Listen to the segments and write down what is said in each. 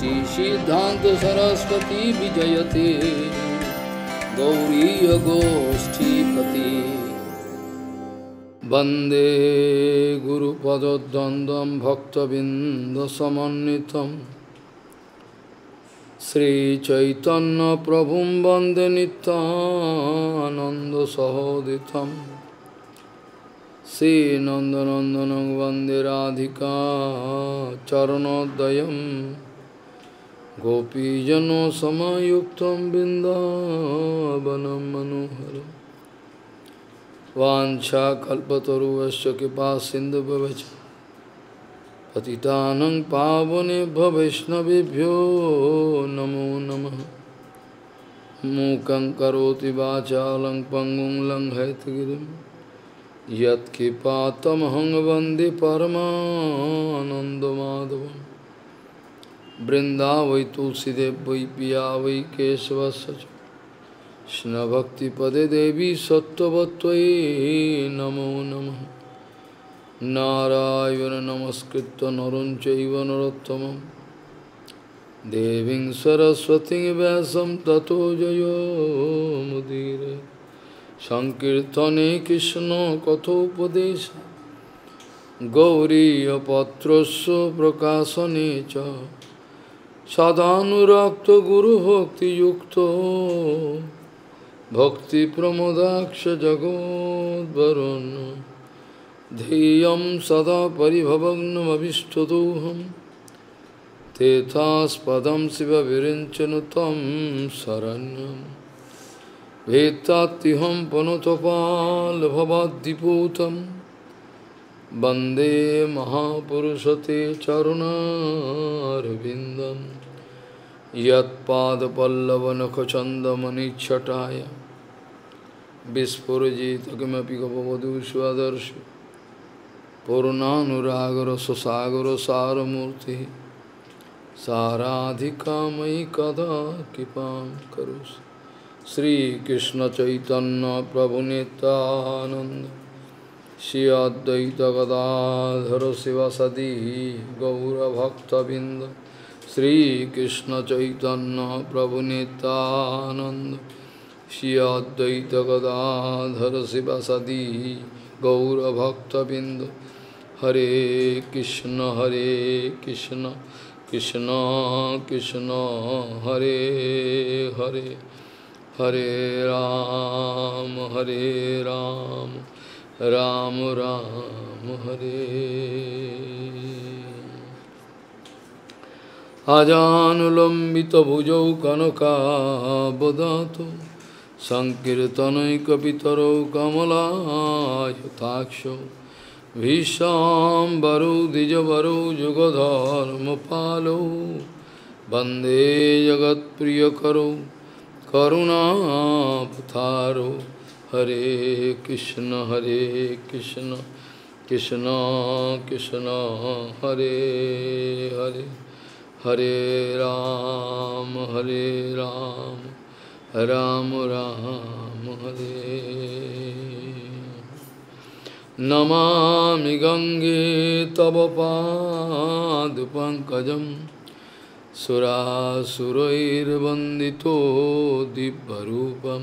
श्री सिद्धांत सरस्वती विजयते गौरी गोष्ठीपति वंदे गुरुपद्वंदम भक्तबिंदसमित श्रीचैतन्य प्रभु वंदे नितानंदसहोदित श्रीनंदनंदन वंदे राधिका चरणोदय गोपीजनों समयुक्तम बिंदावनम मनोहर वाछा कल्पतरुश्च कृपा सिंधु भवच पावने वैष्णवभ्यो नमो नम मूक पंगु वाचा लंग पंगुं लंघयतगिरि वंदे परमानंदमाधवम् वृंदा वै तुलसीदेव वै पिया वै केशव कृष्ण भक्ति पदे देवी सत्वत्वयी नमो नम नारायण नमस्कृत नरं चैव देवी सरस्वती व्यासं ततो जयो मुदीरे সংকীর্তনে কৃষ্ণ কথোপদেশ গৌরীপত্রস্য প্রকাশনে চ সদানুরক্ত গুরু ভক্তি যুক্ত ভক্তি প্রমোদাক্ষ জগদ্বরণ ধেয়ম সদা পরিভবগ্নমীষ্টদোহম তেথাস্পদম শিব বিরঞ্চন তম শরণ্যম ভেত্তাহম পনুতপাল ভবাদ্দিপূতম वन्दे महापुरुषते चरुणारविन्दं यत्पादपल्लवनखचन्दमनिच्छटाय विस्फुरजित किमपि गपवधू स्वदर्श पूर्णानुरागरससागरसारमूर्तिः साराधिका मयि कदा कृपां करोषि श्रीकृष्णचैतन्यप्रभुनितानन्द श्री अद्वैत गदाधर शिवसदी गौरभक्तबिंद श्रीकृष्ण चैतन्य प्रभुनतानंद नितानंद श्री अद्वैत गदाधर शिवसदी गौरभक्तबिंद हरे कृष्ण हरे कृष्ण कृष्ण कृष्ण हरे हरे हरे राम हरे राम राम राम हरे अजानुलम्बित भुजौ कनकाबदात संकीर्तनैकतरौ कमलायताक्ष जुगधर्म द्विजवरो वंदे जगत जगत्प्रियकरो करुणापथारो হরে কৃষ্ণ হরে কৃষ্ণ কৃষ্ণ কৃষ্ণ হরে হরে হরে রাম হরে রাম রাম রাম হরে নমামি গঙ্গে তব পাদপঙ্কজম সুরাসুরৈর্বন্দিত দিব্যরূপম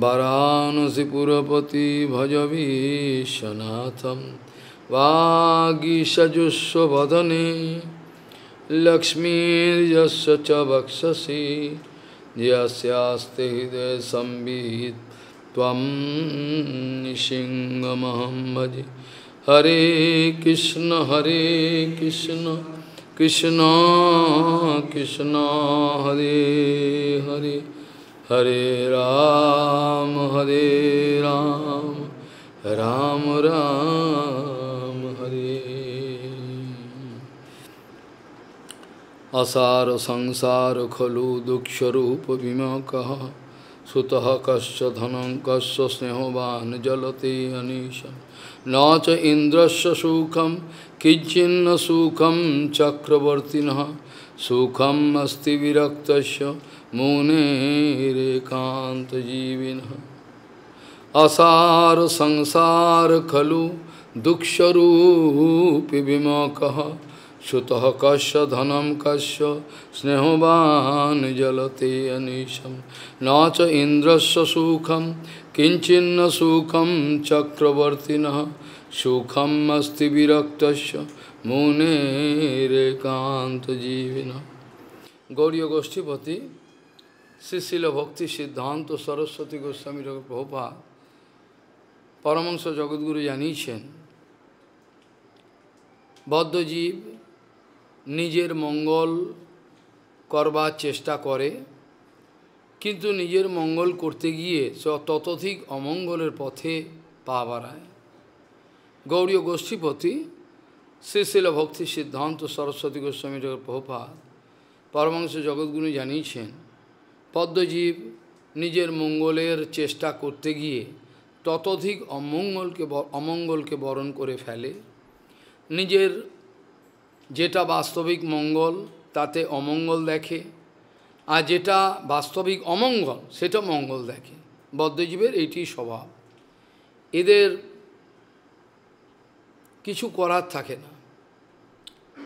वरानसिपुरपति भजवीशनाथं वागीषजुस्वदने लक्ष्मीर्यस्य लक्ष्मी वक्षसि यस्यास्ते हृदय संवित् त्वं भजे हरे कृष्ण हरे कृष्ण कृष्ण कृष्ण हरे हरे हरे राम हरे राम राम राम हरे असार संसार खलु दुखस्वरूप विमक सुत कश्च धनं कश्य स्नेहवान जलते अनीश न च इंद्रश सुखम किंचिन्न सुखम चक्रवर्तिन सुखमस्ति विरक्त मुनेकान्तजीविन असार संसार खलु दुक्षरूपि विमोकः श्रुतः कस्य धनं कस्य स्नेहवान् जलते अनीशं न च इन्द्रस्य सुखं किञ्चिन्न सुखं चक्रवर्तिनः सुखम अस्ति विरक्त मुनेकांत जीविन गौरी गोष्ठीपति শ্রীশিল ভক্তি সিদ্ধান্ত সরস্বতী গোস্বামী প্রভা পরমংস জগৎগুরু জানিয়েছেন বদ্ধজীব নিজের মঙ্গল করবার চেষ্টা করে কিন্তু নিজের মঙ্গল করতে গিয়ে ততধিক অমঙ্গলের পথে পা বাড়ায় গৌরীয় গোষ্ঠীপতি শ্রীশিল ভক্তি সিদ্ধান্ত সরস্বতী গোস্বামী প্রভা পরমাংশ জগৎগুরু জানিয়েছেন পদ্মজীব নিজের মঙ্গলের চেষ্টা করতে গিয়ে ততধিক অমঙ্গলকে অমঙ্গলকে বরণ করে ফেলে নিজের যেটা বাস্তবিক মঙ্গল তাতে অমঙ্গল দেখে আর যেটা বাস্তবিক অমঙ্গল সেটা মঙ্গল দেখে বদ্ধজীবের এইটি স্বভাব এদের কিছু করার থাকে না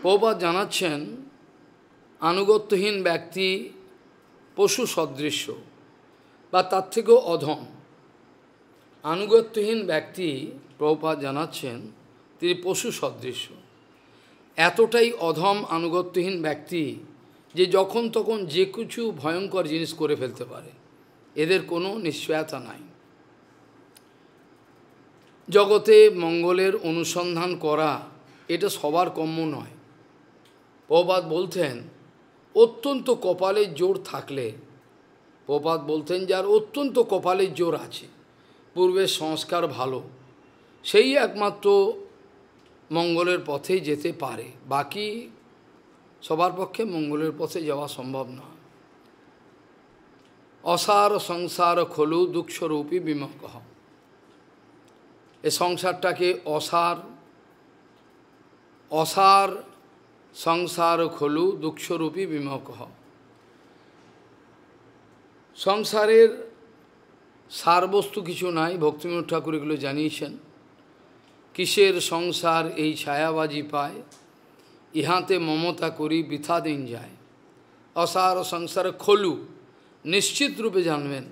প্রবাদ জানাচ্ছেন আনুগত্যহীন ব্যক্তি পশু সদৃশ্য বা তার থেকেও অধম আনুগত্যহীন ব্যক্তি প্রভুপাত জানাচ্ছেন তিনি পশু সদৃশ্য এতটাই অধম আনুগত্যহীন ব্যক্তি যে যখন তখন যে কিছু ভয়ঙ্কর জিনিস করে ফেলতে পারে এদের কোনো নিশ্চয়তা নাই জগতে মঙ্গলের অনুসন্ধান করা এটা সবার কম্য নয় প্রবাদ বলতেন অত্যন্ত কপালের জোর থাকলে প্রপাত বলতেন যার অত্যন্ত কপালের জোর আছে পূর্বের সংস্কার ভালো সেই একমাত্র মঙ্গলের পথে যেতে পারে বাকি সবার পক্ষে মঙ্গলের পথে যাওয়া সম্ভব নয় অসার সংসার খোলু দুঃখস্বরূপী বিমকহ এ সংসারটাকে অসার অসার সংসার খলু দুঃখরূপী বিমকহ সংসারের সারবস্তু কিছু নাই ভক্তিমোদ ঠাকুর এগুলো জানিয়েছেন কিসের সংসার এই ছায়াবাজি পায় ইহাতে মমতা করি বৃথা দিন যায় অসার সংসার খলু নিশ্চিত রূপে জানবেন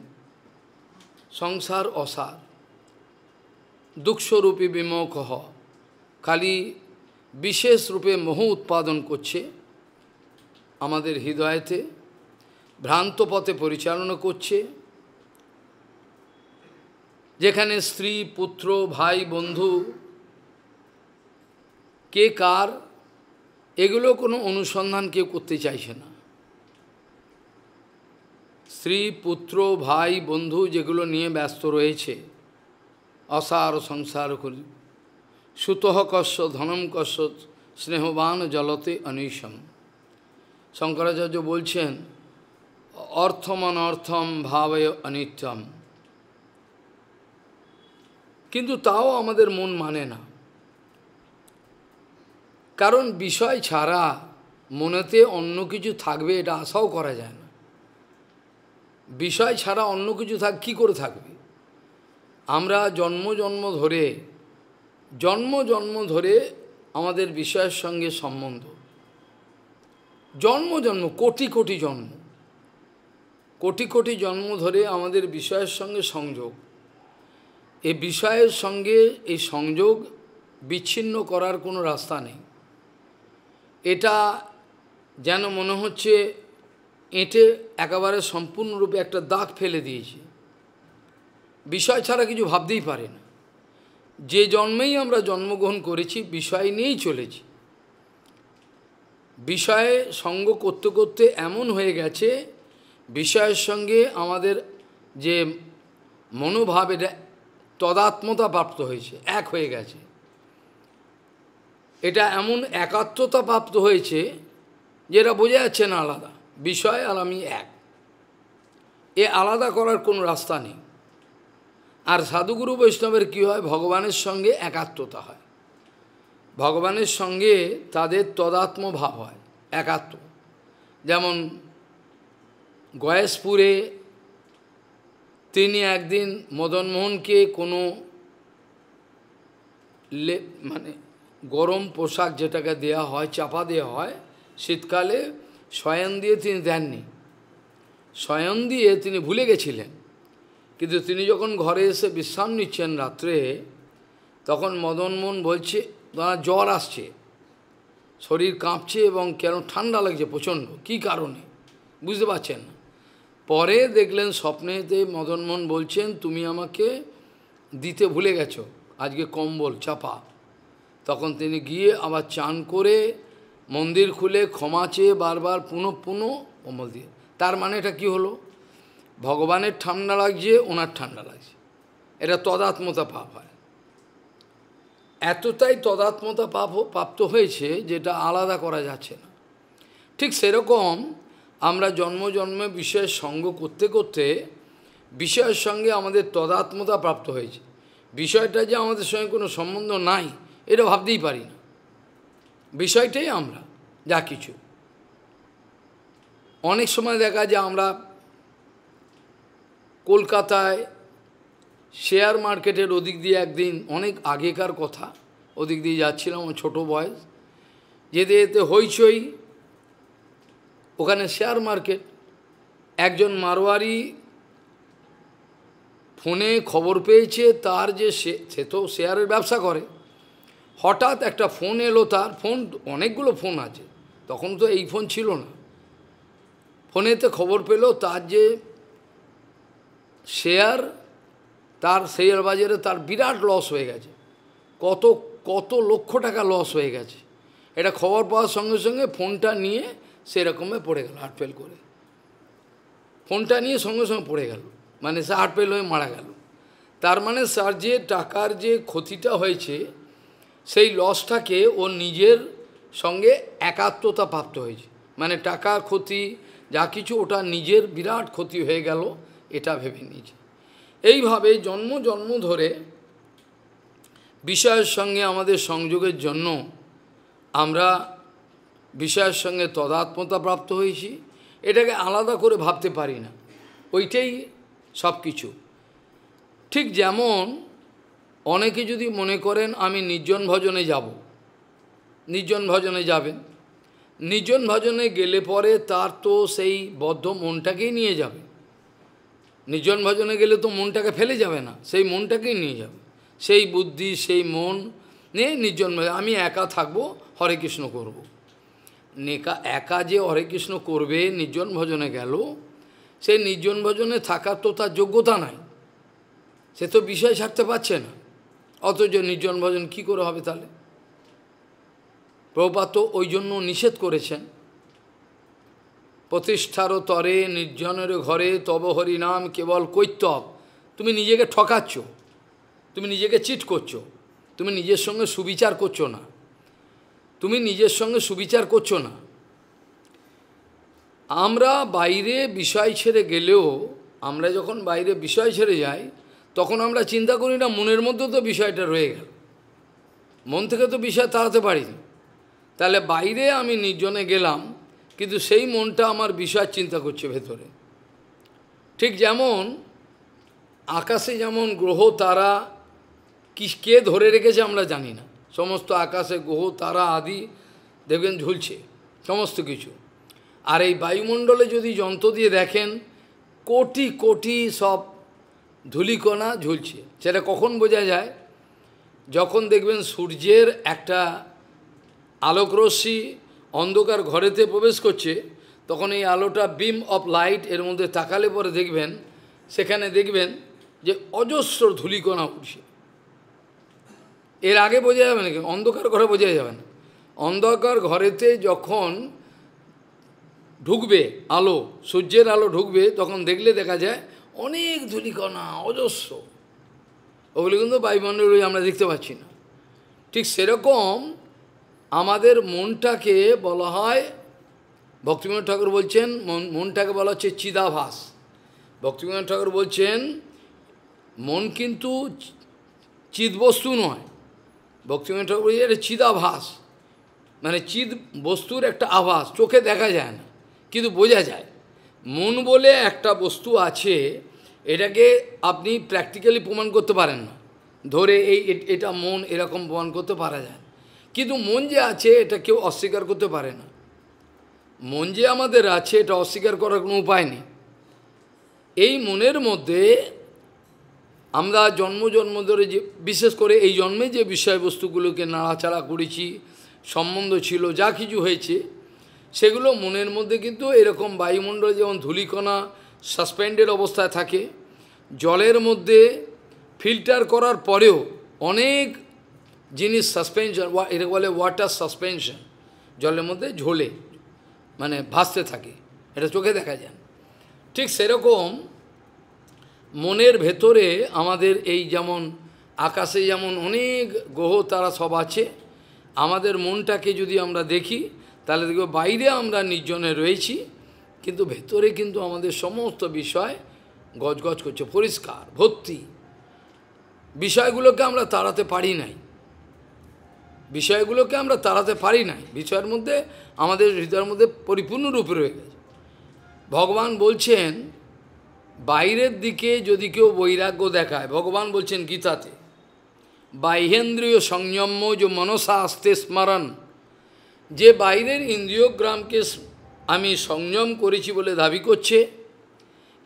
সংসার অসার দুঃখরূপী বিমুখ হ খালি বিশেষ রূপে মোহ উৎপাদন করছে আমাদের হৃদয়তে ভ্রান্ত পথে পরিচালনা করছে যেখানে স্ত্রী পুত্র ভাই বন্ধু কে কার এগুলো কোনো অনুসন্ধান কেউ করতে চাইছে না স্ত্রী পুত্র ভাই বন্ধু যেগুলো নিয়ে ব্যস্ত রয়েছে অসার সংসার করি সুতহ কস্য ধনম কস্য স্নেহবান জলতে অনিশম শঙ্করাচার্য বলছেন অর্থম অনর্থম ভাবয় অনিত্যম কিন্তু তাও আমাদের মন মানে না কারণ বিষয় ছাড়া মনেতে অন্য কিছু থাকবে এটা আশাও করা যায় না বিষয় ছাড়া অন্য কিছু থাক কি করে থাকবে আমরা জন্ম জন্ম ধরে জন্ম জন্ম ধরে আমাদের বিষয়ের সঙ্গে সম্বন্ধ জন্ম জন্ম কোটি কোটি জন্ম কোটি কোটি জন্ম ধরে আমাদের বিষয়ের সঙ্গে সংযোগ এই বিষয়ের সঙ্গে এই সংযোগ বিচ্ছিন্ন করার কোনো রাস্তা নেই এটা যেন মনে হচ্ছে এঁটে একেবারে সম্পূর্ণরূপে একটা দাগ ফেলে দিয়েছে বিষয় ছাড়া কিছু ভাবতেই পারে না যে জন্মেই আমরা জন্মগ্রহণ করেছি বিষয় নিয়েই চলেছি বিষয়ে সঙ্গ করতে করতে এমন হয়ে গেছে বিষয়ের সঙ্গে আমাদের যে মনোভাব এটা তদাত্মতা প্রাপ্ত হয়েছে এক হয়ে গেছে এটা এমন একাত্মতা প্রাপ্ত হয়েছে যেটা বোঝা যাচ্ছে না আলাদা বিষয় আর আমি এক এ আলাদা করার কোনো রাস্তা নেই আর সাধুগুরু বৈষ্ণবের কী হয় ভগবানের সঙ্গে একাত্মতা হয় ভগবানের সঙ্গে তাদের তদাত্ম ভাব হয় একাত্ম যেমন গয়েশপুরে তিনি একদিন মদনমোহনকে কোনো লে মানে গরম পোশাক যেটাকে দেয়া হয় চাপা দেওয়া হয় শীতকালে শয়ন দিয়ে তিনি দেননি শয়ন দিয়ে তিনি ভুলে গেছিলেন কিন্তু তিনি যখন ঘরে এসে বিশ্রাম নিচ্ছেন রাত্রে তখন মদনমোহন বলছে তোমার জ্বর আসছে শরীর কাঁপছে এবং কেন ঠান্ডা লাগছে প্রচণ্ড কি কারণে বুঝতে পারছেন না পরে দেখলেন স্বপ্নেতে মদনমোহন বলছেন তুমি আমাকে দিতে ভুলে গেছো আজকে কম্বল চাপা তখন তিনি গিয়ে আবার চান করে মন্দির খুলে ক্ষমা চেয়ে বারবার পুনঃ পুনঃ কম্বল দিয়ে তার মানে এটা কী হলো ভগবানের ঠান্ডা লাগছে ওনার ঠান্ডা লাগছে এটা তদাত্মতা পাপ হয় এতটাই তদাত্মতা পাপ প্রাপ্ত হয়েছে যেটা আলাদা করা যাচ্ছে না ঠিক সেরকম আমরা জন্ম জন্মে বিষয়ের সঙ্গ করতে করতে বিষয়ের সঙ্গে আমাদের তদাত্মতা প্রাপ্ত হয়েছে বিষয়টা যে আমাদের সঙ্গে কোনো সম্বন্ধ নাই এটা ভাবতেই পারি না বিষয়টাই আমরা যা কিছু অনেক সময় দেখা যায় আমরা কলকাতায় শেয়ার মার্কেটের ওদিক দিয়ে একদিন অনেক আগেকার কথা ওদিক দিয়ে যাচ্ছিলাম আমার ছোটো বয়স যেতে যেতে হইচই ওখানে শেয়ার মার্কেট একজন মারোয়ারি ফোনে খবর পেয়েছে তার যে সে তো শেয়ারের ব্যবসা করে হঠাৎ একটা ফোন এলো তার ফোন অনেকগুলো ফোন আছে তখন তো এই ফোন ছিল না ফোনেতে খবর পেল তার যে শেয়ার তার শেয়ার বাজারে তার বিরাট লস হয়ে গেছে কত কত লক্ষ টাকা লস হয়ে গেছে এটা খবর পাওয়ার সঙ্গে সঙ্গে ফোনটা নিয়ে সেরকমে পড়ে গেল হার্টফেল করে ফোনটা নিয়ে সঙ্গে সঙ্গে পড়ে গেল মানে সে ফেল হয়ে মারা গেল তার মানে স্যার যে টাকার যে ক্ষতিটা হয়েছে সেই লসটাকে ও নিজের সঙ্গে একাত্মতা প্রাপ্ত হয়েছে মানে টাকার ক্ষতি যা কিছু ওটা নিজের বিরাট ক্ষতি হয়ে গেল এটা ভেবে নিয়েছে এইভাবে জন্ম জন্ম ধরে বিষয়ের সঙ্গে আমাদের সংযোগের জন্য আমরা বিষয়ের সঙ্গে তদাত্মতা প্রাপ্ত হয়েছি এটাকে আলাদা করে ভাবতে পারি না ওইটাই সব কিছু ঠিক যেমন অনেকে যদি মনে করেন আমি নির্জন ভজনে যাব নির্জন ভজনে যাবেন নির্জন ভজনে গেলে পরে তার তো সেই বদ্ধ মনটাকেই নিয়ে যাবে নির্জন ভজনে গেলে তো মনটাকে ফেলে যাবে না সেই মনটাকেই নিয়ে যাবে সেই বুদ্ধি সেই মন নিয়ে নির্জন আমি একা থাকবো হরে কৃষ্ণ করবো নেকা একা যে হরে কৃষ্ণ করবে নির্জন ভজনে গেল সে নির্জন ভজনে থাকার তো তার যোগ্যতা নাই সে তো বিষয় ছাড়তে পারছে না অথচ নির্জন ভজন কি করে হবে তাহলে প্রপাত ওই জন্য নিষেধ করেছেন প্রতিষ্ঠার তরে নির্জনের ঘরে তব নাম কেবল কৈতব তুমি নিজেকে ঠকাচ্ছ তুমি নিজেকে চিট করছো তুমি নিজের সঙ্গে সুবিচার করছো না তুমি নিজের সঙ্গে সুবিচার করছো না আমরা বাইরে বিষয় ছেড়ে গেলেও আমরা যখন বাইরে বিষয় ছেড়ে যাই তখন আমরা চিন্তা করি না মনের মধ্যে তো বিষয়টা রয়ে গেল মন থেকে তো বিষয় তাড়াতে পারি তাহলে বাইরে আমি নির্জনে গেলাম কিন্তু সেই মনটা আমার বিষয় চিন্তা করছে ভেতরে ঠিক যেমন আকাশে যেমন গ্রহ তারা কি কে ধরে রেখেছে আমরা জানি না সমস্ত আকাশে গ্রহ তারা আদি দেখবেন ঝুলছে সমস্ত কিছু আর এই বায়ুমণ্ডলে যদি যন্ত্র দিয়ে দেখেন কোটি কোটি সব ধুলিকণা ঝুলছে সেটা কখন বোঝা যায় যখন দেখবেন সূর্যের একটা আলোকরশ্মি অন্ধকার ঘরেতে প্রবেশ করছে তখন এই আলোটা বিম অফ লাইট এর মধ্যে তাকালে পরে দেখবেন সেখানে দেখবেন যে অজস্র ধুলিকণা উঠছে এর আগে বোঝা যাবে না অন্ধকার ঘরে বোঝা যাবে না অন্ধকার ঘরেতে যখন ঢুকবে আলো সূর্যের আলো ঢুকবে তখন দেখলে দেখা যায় অনেক ধুলিকণা অজস্র ওগুলি কিন্তু বায়ুমণ্ডলে আমরা দেখতে পাচ্ছি না ঠিক সেরকম আমাদের মনটাকে বলা হয় ভক্তিমোহন ঠাকুর বলছেন মনটাকে বলা হচ্ছে চিদাভাস ভক্তিমোহন ঠাকুর বলছেন মন কিন্তু চিদবস্তু নয় ভক্তিমোহন ঠাকুর বলছেন এটা চিদাভাস মানে চিদ বস্তুর একটা আভাস চোখে দেখা যায় না কিন্তু বোঝা যায় মন বলে একটা বস্তু আছে এটাকে আপনি প্র্যাকটিক্যালি প্রমাণ করতে পারেন না ধরে এই এটা মন এরকম প্রমাণ করতে পারা যায় কিন্তু মন যে আছে এটা কেউ অস্বীকার করতে পারে না মন যে আমাদের আছে এটা অস্বীকার করার কোনো উপায় নেই এই মনের মধ্যে আমরা জন্ম জন্ম ধরে যে বিশেষ করে এই জন্মে যে বিষয়বস্তুগুলোকে নাড়াচাড়া করেছি সম্বন্ধ ছিল যা কিছু হয়েছে সেগুলো মনের মধ্যে কিন্তু এরকম বায়ুমণ্ডল যেমন ধুলিকণা সাসপেন্ডেড অবস্থায় থাকে জলের মধ্যে ফিল্টার করার পরেও অনেক জিনিস সাসপেনশন এটা বলে ওয়াটার সাসপেনশন জলের মধ্যে ঝোলে মানে ভাসতে থাকে এটা চোখে দেখা যায় ঠিক সেরকম মনের ভেতরে আমাদের এই যেমন আকাশে যেমন অনেক গ্রহ তারা সব আছে আমাদের মনটাকে যদি আমরা দেখি তাহলে দেখব বাইরে আমরা নির্জনে রয়েছি কিন্তু ভেতরে কিন্তু আমাদের সমস্ত বিষয় গজগজ করছে পরিষ্কার ভর্তি বিষয়গুলোকে আমরা তাড়াতে পারি নাই বিষয়গুলোকে আমরা তাড়াতে পারি নাই বিষয়ের মধ্যে আমাদের হৃদয়ের মধ্যে পরিপূর্ণরূপে রয়ে গেছে ভগবান বলছেন বাইরের দিকে যদি কেউ বৈরাগ্য দেখায় ভগবান বলছেন গীতাতে বাহ্যেন্দ্রীয় সংযম্য যে মনসা আস্তে স্মরণ যে বাইরের ইন্দ্রিয়গ্রামকে আমি সংযম করেছি বলে দাবি করছে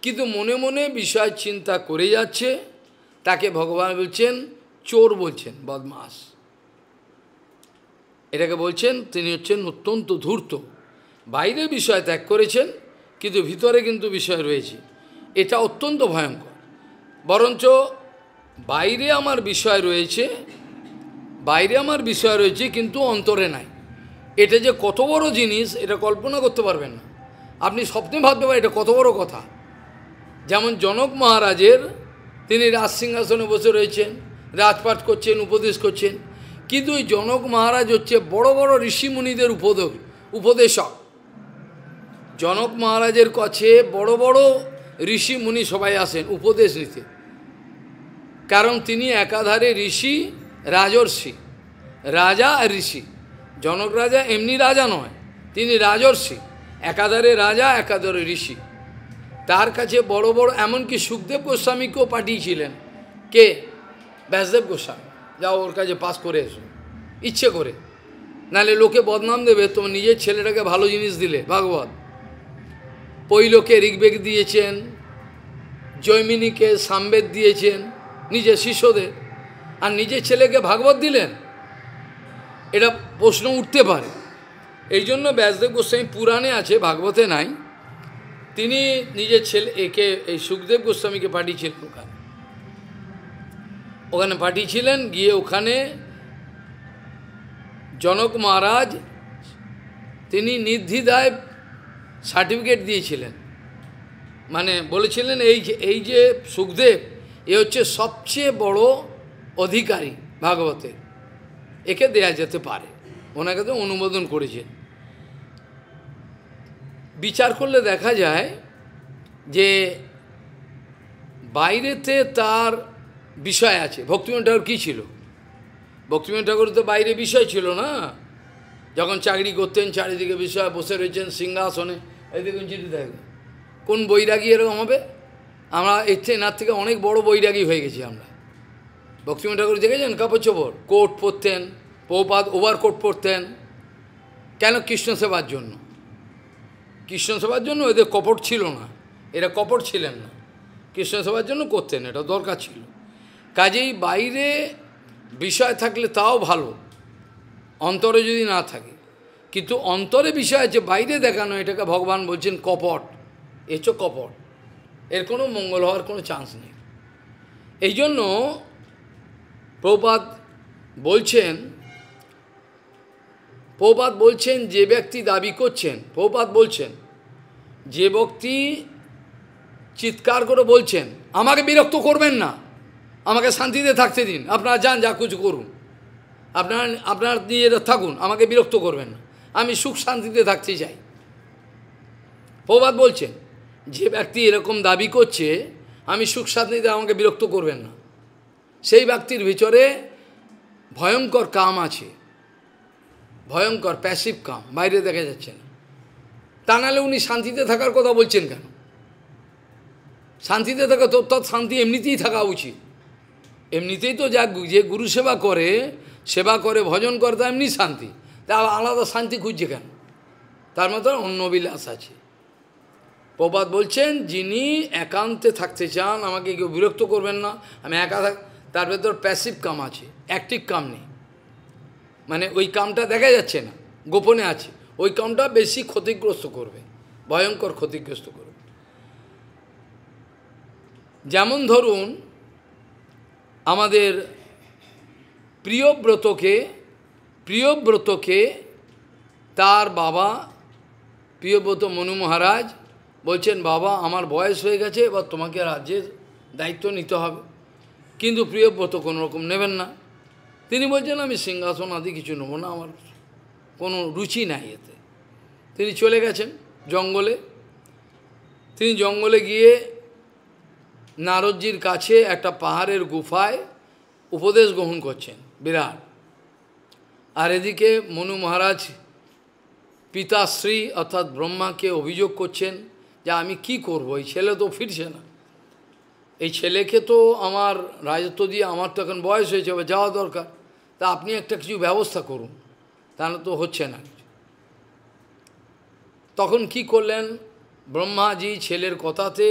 কিন্তু মনে মনে বিষয় চিন্তা করে যাচ্ছে তাকে ভগবান বলছেন চোর বলছেন বদমাস এটাকে বলছেন তিনি হচ্ছেন অত্যন্ত ধূর্ত বাইরে বিষয় ত্যাগ করেছেন কিন্তু ভিতরে কিন্তু বিষয় রয়েছে এটা অত্যন্ত ভয়ঙ্কর বরঞ্চ বাইরে আমার বিষয় রয়েছে বাইরে আমার বিষয় রয়েছে কিন্তু অন্তরে নাই এটা যে কত বড় জিনিস এটা কল্পনা করতে পারবেন না আপনি স্বপ্নে ভাবতে পারেন এটা কত বড় কথা যেমন জনক মহারাজের তিনি রাজ সিংহাসনে বসে রয়েছেন রাজপাঠ করছেন উপদেশ করছেন কিন্তু ওই জনক মহারাজ হচ্ছে বড় বড় ঋষিমুনিদের উপদেশ উপদেশক জনক মহারাজের কাছে বড় বড় ঋষিমুনি সবাই আসেন উপদেশ নিতে কারণ তিনি একাধারে ঋষি রাজর্ষি রাজা আর ঋষি জনক রাজা এমনি রাজা নয় তিনি রাজর্ষি একাধারে রাজা একাধারে ঋষি তার কাছে বড় বড় এমনকি সুখদেব গোস্বামীকেও পাঠিয়েছিলেন কে ব্যাসদেব গোস্বামী যাও ওর কাছে পাস করে এসো ইচ্ছে করে নালে লোকে বদনাম দেবে তোমার নিজের ছেলেটাকে ভালো জিনিস দিলে ভাগবত পৈলোকে ঋগবেগ দিয়েছেন জৈমিনীকে সামবেদ দিয়েছেন নিজের শিষ্যদের আর নিজের ছেলেকে ভাগবত দিলেন এটা প্রশ্ন উঠতে পারে এই জন্য ব্যাসদেব গোস্বামী পুরাণে আছে ভাগবতে নাই তিনি নিজের ছেলে একে এই সুখদেব গোস্বামীকে পাঠিয়েছিলেন ওখানে ওখানে পাঠিয়েছিলেন গিয়ে ওখানে জনক মহারাজ তিনি নির্ধিদায় সার্টিফিকেট দিয়েছিলেন মানে বলেছিলেন এই এই যে সুখদেব এ হচ্ছে সবচেয়ে বড় অধিকারী ভাগবতের একে দেয়া যেতে পারে ওনাকে তো অনুমোদন করেছেন বিচার করলে দেখা যায় যে বাইরেতে তার বিষয় আছে ভক্তিমোহন ঠাকুর কী ছিল ভক্তিমোহন ঠাকুর তো বাইরে বিষয় ছিল না যখন চাকরি করতেন চারিদিকে বিষয় বসে রয়েছেন সিংহাসনে এদিকে চিঠি দেখবেন কোন বৈরাগী এরকম হবে আমরা এর থেকে এনার থেকে অনেক বড় বৈরাগী হয়ে গেছি আমরা ভক্তিমোহন ঠাকুর দেখেছেন কাপড় চোপড় কোট পরতেন পৌপাত ওভার কোট পরতেন কেন কৃষ্ণ সেবার জন্য কৃষ্ণ সেবার জন্য এদের কপট ছিল না এরা কপট ছিলেন না কৃষ্ণ সেবার জন্য করতেন এটা দরকার ছিল কাজেই বাইরে বিষয় থাকলে তাও ভালো অন্তরে যদি না থাকে কিন্তু অন্তরে বিষয় আছে বাইরে দেখানো এটাকে ভগবান বলছেন কপট এচো কপট এর কোনো মঙ্গল হওয়ার কোনো চান্স নেই এই জন্য প্রপাত বলছেন প্রপাত বলছেন যে ব্যক্তি দাবি করছেন প্রপাত বলছেন যে ব্যক্তি চিৎকার করে বলছেন আমাকে বিরক্ত করবেন না আমাকে শান্তিতে থাকতে দিন আপনারা যান যা কিছু করুন আপনার আপনার নিজেরা থাকুন আমাকে বিরক্ত করবেন না আমি সুখ শান্তিতে থাকতে চাই প্রবাদ বলছেন যে ব্যক্তি এরকম দাবি করছে আমি সুখ শান্তিতে আমাকে বিরক্ত করবেন না সেই ব্যক্তির ভিতরে ভয়ঙ্কর কাম আছে ভয়ঙ্কর প্যাসিভ কাম বাইরে দেখা যাচ্ছে না তা নাহলে উনি শান্তিতে থাকার কথা বলছেন কেন শান্তিতে থাকা তো তৎ শান্তি এমনিতেই থাকা উচিত এমনিতেই তো যা যে গুরু সেবা করে সেবা করে ভজন করে তা এমনি শান্তি তা আলাদা শান্তি খুঁজছে কেন তার মতো অন্য বিলাস আছে প্রবাদ বলছেন যিনি একান্তে থাকতে চান আমাকে কেউ বিরক্ত করবেন না আমি একা থাক তার ভেতর প্যাসিভ কাম আছে অ্যাক্টিভ কাম নেই মানে ওই কামটা দেখা যাচ্ছে না গোপনে আছে ওই কামটা বেশি ক্ষতিগ্রস্ত করবে ভয়ঙ্কর ক্ষতিগ্রস্ত করবে যেমন ধরুন আমাদের প্রিয়ব্রতকে প্রিয়ব্রতকে তার বাবা প্রিয়ব্রত মনু মহারাজ বলছেন বাবা আমার বয়স হয়ে গেছে এবার তোমাকে রাজ্যের দায়িত্ব নিতে হবে কিন্তু প্রিয়ব্রত কোনো রকম নেবেন না তিনি বলছেন আমি সিংহাসন আদি কিছু নেব না আমার কোনো রুচি নাই এতে তিনি চলে গেছেন জঙ্গলে তিনি জঙ্গলে গিয়ে নারদজির কাছে একটা পাহাড়ের গুফায় উপদেশ গ্রহণ করছেন বিরাট আর এদিকে মনু মহারাজ পিতাশ্রী অর্থাৎ ব্রহ্মাকে অভিযোগ করছেন যে আমি কি করব এই ছেলে তো ফিরছে না এই ছেলেকে তো আমার রাজত্ব দিয়ে আমার তো এখন বয়স হয়েছে বা যাওয়া দরকার তা আপনি একটা কিছু ব্যবস্থা করুন তাহলে তো হচ্ছে না তখন কি করলেন ব্রহ্মাজি ছেলের কথাতে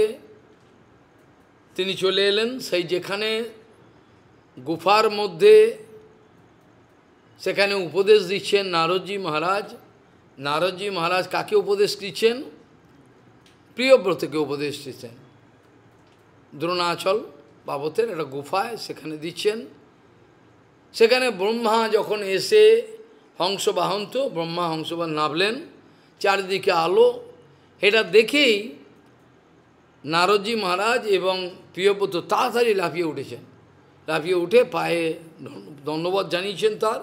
তিনি চলে এলেন সেই যেখানে গুফার মধ্যে সেখানে উপদেশ দিচ্ছেন নারদজি মহারাজ নারদজি মহারাজ কাকে উপদেশ দিচ্ছেন প্রিয়ব্রতকে উপদেশ দিচ্ছেন দ্রোণাচল বাবতের একটা গুফায় সেখানে দিচ্ছেন সেখানে ব্রহ্মা যখন এসে হংস বাহন্ত ব্রহ্মা হংসবাহন নামলেন চারিদিকে আলো এটা দেখেই নারদজি মহারাজ এবং প্রিয়পুত্র তাড়াতাড়ি লাফিয়ে উঠেছেন লাফিয়ে উঠে পায়ে ধন্যবাদ জানিয়েছেন তার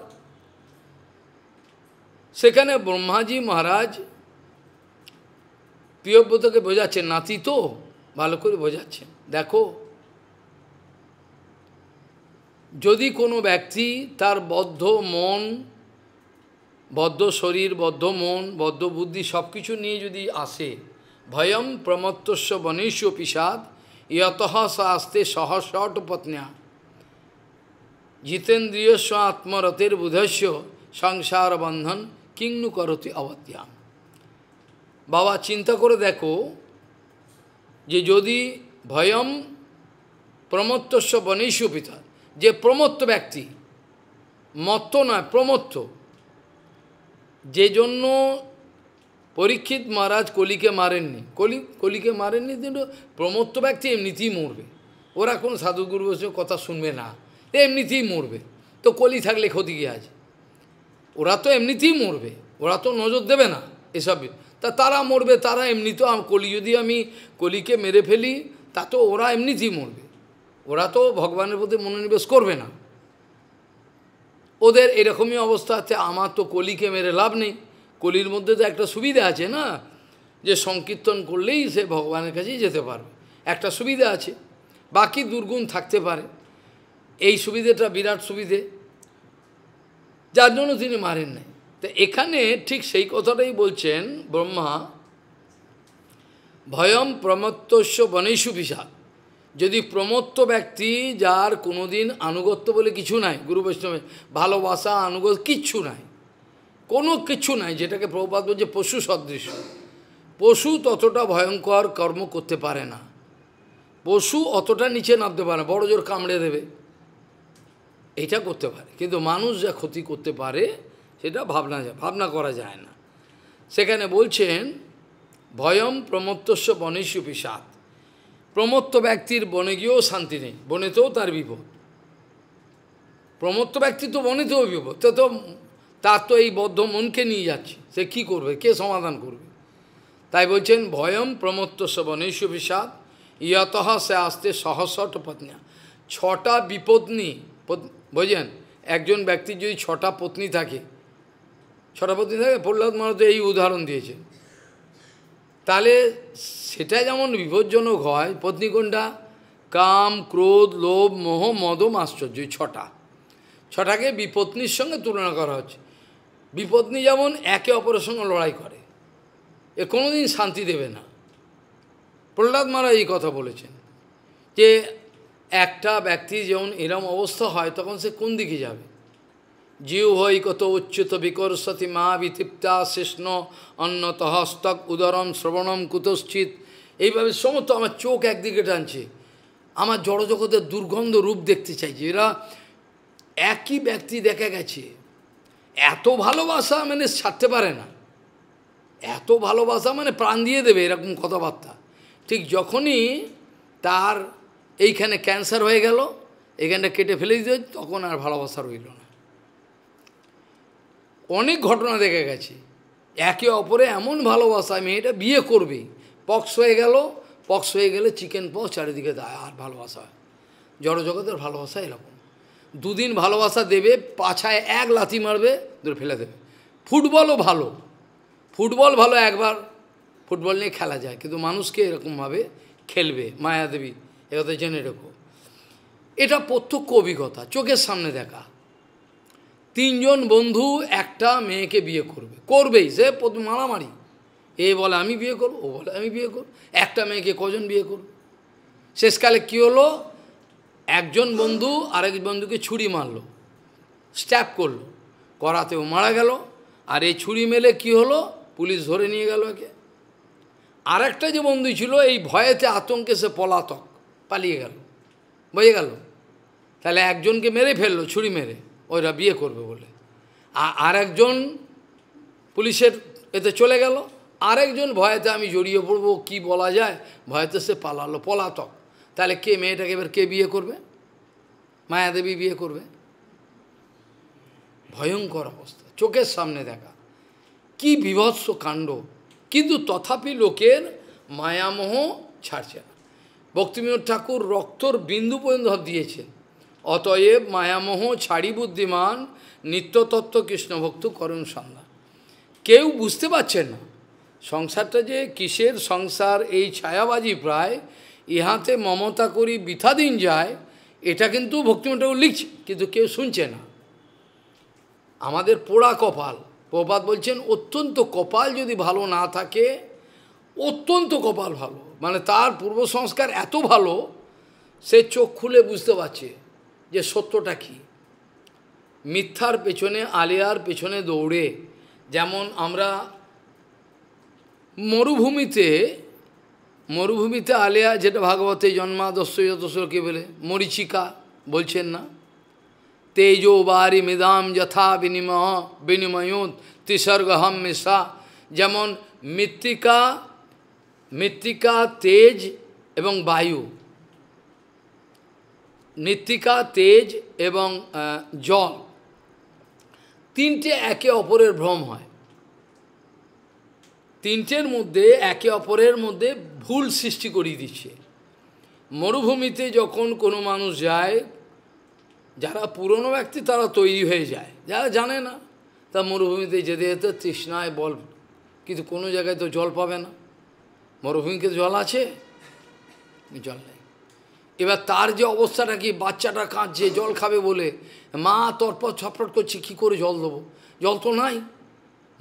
সেখানে ব্রহ্মাজি মহারাজ প্রিয়ব্রতকে বোঝাচ্ছেন নাতি তো ভালো করে বোঝাচ্ছেন দেখো যদি কোনো ব্যক্তি তার বদ্ধ মন বদ্ধ শরীর বদ্ধ মন বদ্ধ বুদ্ধি সব কিছু নিয়ে যদি আসে ভয়ম প্রমত্তস্ব বনেশ্য পিসাদ यतः सास्ते सहसट पत्न्या जितेन्द्रिय स्वात्मरतिर बुधस्य সংসার বন্ধন কিংনু করতি অবত্যাম বাবা চিন্তা করে দেখো যে যদি ভয়ম প্রমত্তস্ব বনেশু পিতা যে প্রমত্ত ব্যক্তি মত্ত নয় প্রমত্ত যে জন্য পরীক্ষিত মহারাজ কলিকে মারেননি কলি কলিকে মারেননি কিন্তু প্রমত্ত ব্যক্তি এমনিতেই মরবে ওরা কোনো সাধুগুরু বসে কথা শুনবে না এমনিতেই মরবে তো কলি থাকলে ক্ষতি কি আছে ওরা তো এমনিতেই মরবে ওরা তো নজর দেবে না এসব তা তারা মরবে তারা এমনি তো কলি যদি আমি কলিকে মেরে ফেলি তা তো ওরা এমনিতেই মরবে ওরা তো ভগবানের প্রতি মনোনিবেশ করবে না ওদের এরকমই অবস্থা আছে আমার তো কলিকে মেরে লাভ নেই কলির মধ্যে তো একটা সুবিধা আছে না যে সংকীর্তন করলেই সে ভগবানের কাছেই যেতে পারবে একটা সুবিধা আছে বাকি দুর্গুণ থাকতে পারে এই সুবিধেটা বিরাট সুবিধে যার জন্য তিনি মারেন নাই তো এখানে ঠিক সেই কথাটাই বলছেন ব্রহ্মা ভয়ম প্রমত্তস্য বনেশু বিশাল যদি প্রমত্ত ব্যক্তি যার কোনোদিন আনুগত্য বলে কিছু নাই গুরু বৈষ্ণবের ভালোবাসা আনুগত্য কিচ্ছু নাই কোনো কিছু নাই যেটাকে প্রভুপাত বলছে পশু সদৃশ পশু ততটা ভয়ঙ্কর কর্ম করতে পারে না পশু অতটা নিচে নামতে পারে না বড় জোর কামড়ে দেবে এটা করতে পারে কিন্তু মানুষ যা ক্ষতি করতে পারে সেটা ভাবনা যায় ভাবনা করা যায় না সেখানে বলছেন ভয়ম প্রমত্তস্য বনেশু বিষাদ প্রমত্ত ব্যক্তির বনে গিয়েও শান্তি নেই বনেতেও তার বিপদ প্রমত্ত ব্যক্তি তো বনেতেও বিপদ তো তার তো এই বদ্ধ মনকে নিয়ে যাচ্ছে সে কি করবে কে সমাধান করবে তাই বলছেন ভয়ম প্রমত্ত শবনেশ বিষাদ ইয়তহ সে আসতে সহসট পত্নী ছটা বিপত্নী বোঝেন একজন ব্যক্তির যদি ছটা পত্নী থাকে ছটা পত্নী থাকে প্রহ্লাদ মহারাজ এই উদাহরণ দিয়েছেন তাহলে সেটা যেমন বিপজ্জনক হয় পত্নী কোনটা কাম ক্রোধ লোভ মোহ মদম আশ্চর্য ছটা ছটাকে বিপত্নীর সঙ্গে তুলনা করা হচ্ছে বিপত্নী যেমন একে অপরের সঙ্গে লড়াই করে এ কোনোদিন শান্তি দেবে না প্রহ্লাদ মারা এই কথা বলেছেন যে একটা ব্যক্তি যখন এরম অবস্থা হয় তখন সে কোন দিকে যাবে জিউ হই কত উচ্যুত বিকর্ষতি মা বিতৃপ্তা শেষ্ণ অন্নত হস্তক উদরম শ্রবণম কুতশ্চিত এইভাবে সমস্ত আমার চোখ একদিকে টানছে আমার জড়জগতের দুর্গন্ধ রূপ দেখতে চাইছে এরা একই ব্যক্তি দেখা গেছে এত ভালোবাসা মানে ছাড়তে পারে না এত ভালোবাসা মানে প্রাণ দিয়ে দেবে এরকম কথাবার্তা ঠিক যখনই তার এইখানে ক্যান্সার হয়ে গেল এখানটা কেটে ফেলে দিতে তখন আর ভালোবাসা রইল না অনেক ঘটনা দেখে গেছে একে অপরে এমন ভালোবাসা মেয়েটা বিয়ে করবে পক্স হয়ে গেল পক্স হয়ে গেলে চিকেন পক্স চারিদিকে দেয় আর ভালোবাসা জড়জগতের ভালোবাসা এরকম দুদিন ভালোবাসা দেবে পাছায় এক লাথি মারবে ধরে ফেলে দেবে ফুটবলও ভালো ফুটবল ভালো একবার ফুটবল নিয়ে খেলা যায় কিন্তু মানুষকে এরকমভাবে খেলবে মায়াদেবী এগতে জেনে রেখো এটা প্রত্যক্ষ অভিজ্ঞতা চোখের সামনে দেখা তিনজন বন্ধু একটা মেয়েকে বিয়ে করবে করবেই সে মারামারি এ বলে আমি বিয়ে করব ও বলে আমি বিয়ে করব একটা মেয়েকে কজন বিয়ে করব শেষকালে কী হলো একজন বন্ধু আরেক বন্ধুকে ছুরি মারলো স্ট্যাপ করলো করাতেও মারা গেল আর এই ছুরি মেলে কি হলো পুলিশ ধরে নিয়ে গেল একে আরেকটা যে বন্ধু ছিল এই ভয়েতে আতঙ্কে সে পলাতক পালিয়ে গেল বুঝে গেল তাহলে একজনকে মেরে ফেললো ছুরি মেরে ওরা বিয়ে করবে বলে আর একজন পুলিশের এতে চলে গেল আরেকজন ভয়েতে আমি জড়িয়ে পড়বো কি বলা যায় ভয়েতে সে পালালো পলাতক তাহলে কে মেয়েটাকে এবার কে বিয়ে করবে মায়াদেবী বিয়ে করবে ভয়ঙ্কর অবস্থা চোখের সামনে দেখা কি বিভৎস কাণ্ড কিন্তু তথাপি লোকের মায়ামোহ ছাড়ছে না ভক্তিবিনোদ ঠাকুর রক্তর বিন্দু পর্যন্ত দিয়েছেন অতএব মায়ামোহ ছাড়ি বুদ্ধিমান নিত্যতত্ত্ব কৃষ্ণভক্ত করণ সন্ধান কেউ বুঝতে পারছেন না সংসারটা যে কিসের সংসার এই ছায়াবাজি প্রায় ইহাতে মমতা করি বৃথা দিন যায় এটা কিন্তু ভক্তিমঠাকুর লিখছে কিন্তু কেউ শুনছে না আমাদের পোড়া কপাল প্রপাত বলছেন অত্যন্ত কপাল যদি ভালো না থাকে অত্যন্ত কপাল ভালো মানে তার পূর্ব সংস্কার এত ভালো সে চোখ খুলে বুঝতে পারছে যে সত্যটা কি মিথ্যার পেছনে আলিয়ার পেছনে দৌড়ে যেমন আমরা মরুভূমিতে মরুভূমিতে আলেয়া যেটা ভাগবতে জন্মাদস্য যতস্বকে বলে মরিচিকা বলছেন না তেজ বারি মৃদাম যথা বিনিময় বিনিময় তিসর্গহম মেশা যেমন মৃত্তিকা মৃত্তিকা তেজ এবং বায়ু মৃত্তিকা তেজ এবং জল তিনটে একে অপরের ভ্রম হয় তিনটের মধ্যে একে অপরের মধ্যে ভুল সৃষ্টি করিয়ে দিচ্ছে মরুভূমিতে যখন কোনো মানুষ যায় যারা পুরনো ব্যক্তি তারা তৈরি হয়ে যায় যারা জানে না তা মরুভূমিতে যেতে যেতে তৃষ্ণায় বল কিন্তু কোনো জায়গায় তো জল পাবে না মরুভূমিতে জল আছে জল নেই এবার তার যে অবস্থাটা কি বাচ্চাটা কাঁদছে জল খাবে বলে মা তরপর ছটফট করছে কী করে জল দেবো জল তো নাই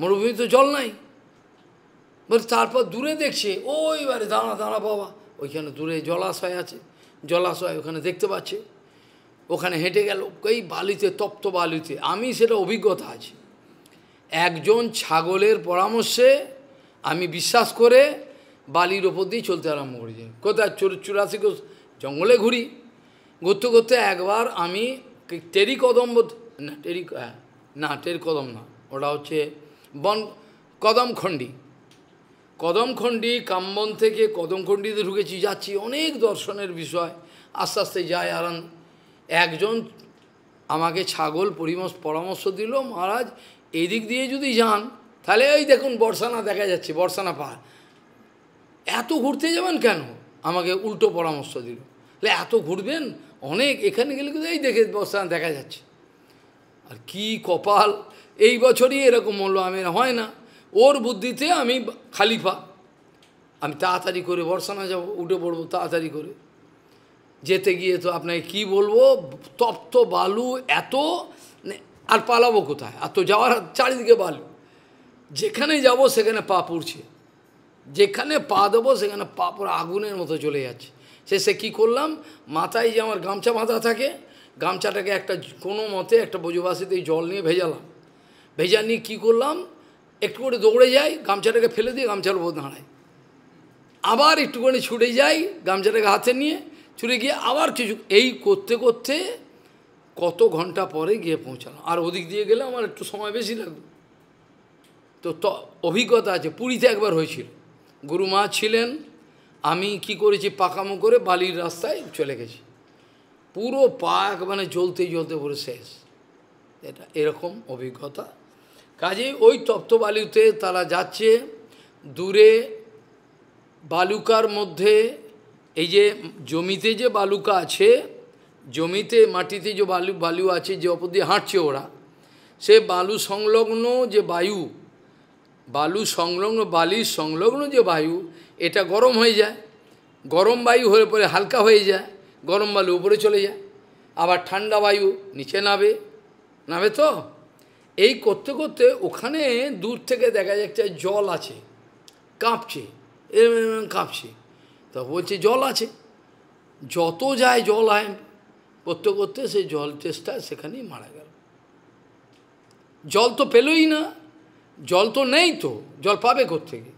মরুভূমিতে জল নাই বলে তারপর দূরে দেখছে ওইবারে দাঁড়া দাঁড়া বাবা ওইখানে দূরে জলাশয় আছে জলাশয় ওখানে দেখতে পাচ্ছে ওখানে হেঁটে গেল এই বালিতে তপ্ত বালিতে আমি সেটা অভিজ্ঞতা আছে একজন ছাগলের পরামর্শে আমি বিশ্বাস করে বালির ওপর দিয়ে চলতে আরম্ভ করেছি কোথায় চুরাশি জঙ্গলে ঘুরি ঘুরতে ঘুরতে একবার আমি টেরি কদম না টেরি হ্যাঁ, না টেরি কদম না ওটা হচ্ছে বন কদমখণ্ডী কদমখণ্ডি কামবন থেকে কদমখণ্ডিতে ঢুকেছি যাচ্ছি অনেক দর্শনের বিষয় আস্তে আস্তে যায় আর একজন আমাকে ছাগল পরিমশ পরামর্শ দিল মহারাজ এদিক দিয়ে যদি যান তাহলে ওই দেখুন বর্ষানা দেখা যাচ্ছে বর্ষানা পাহাড় এত ঘুরতে যাবেন কেন আমাকে উল্টো পরামর্শ দিল তাহলে এত ঘুরবেন অনেক এখানে গেলে কিন্তু এই দেখে বর্ষানা দেখা যাচ্ছে আর কি কপাল এই বছরই এরকম মূল্য আমি হয় না ওর বুদ্ধিতে আমি খালিফা আমি তাড়াতাড়ি করে বর্ষানা যাব উঠে পড়বো তাড়াতাড়ি করে যেতে গিয়ে তো আপনাকে কি বলবো তপ্ত বালু এত মানে আর পালাবো কোথায় আর তো যাওয়ার চারিদিকে বালু যেখানে যাব সেখানে পা পড়ছে যেখানে পা দেবো সেখানে পা পড়ে আগুনের মতো চলে যাচ্ছে সে সে কী করলাম মাথায় যে আমার গামছা বাঁধা থাকে গামছাটাকে একটা কোনো মতে একটা বজুবাসিতে জল নিয়ে ভেজালাম ভেজা নিয়ে কী করলাম একটু করে দৌড়ে যাই গামছাটাকে ফেলে দিয়ে গামছার উপর দাঁড়াই আবার একটু করে ছুটে যাই গামছাটাকে হাতে নিয়ে ছুটে গিয়ে আবার কিছু এই করতে করতে কত ঘন্টা পরে গিয়ে পৌঁছালাম আর ওদিক দিয়ে গেলে আমার একটু সময় বেশি লাগবে তো ত অভিজ্ঞতা আছে পুরীতে একবার হয়েছিল গুরু মা ছিলেন আমি কি করেছি পাকামো করে বালির রাস্তায় চলে গেছি পুরো পা একবারে জ্বলতে জ্বলতে পুরো শেষ এটা এরকম অভিজ্ঞতা কাজে ওই তপ্ত বালুতে তারা যাচ্ছে দূরে বালুকার মধ্যে এই যে জমিতে যে বালুকা আছে জমিতে মাটিতে যে বালু বালু আছে যে অপর দিয়ে হাঁটছে ওরা সে বালু সংলগ্ন যে বায়ু বালু সংলগ্ন বালির সংলগ্ন যে বায়ু এটা গরম হয়ে যায় গরম বায়ু হয়ে পরে হালকা হয়ে যায় গরম বালু উপরে চলে যায় আবার ঠান্ডা বায়ু নিচে নাবে নাবে তো এই করতে করতে ওখানে দূর থেকে দেখা যাচ্ছে জল আছে কাঁপছে এরম এরম কাঁপছে তা বলছে জল আছে যত যায় জল আয় করতে করতে সেই জল চেষ্টা সেখানেই মারা গেল জল তো পেলই না জল তো নেই তো জল পাবে থেকে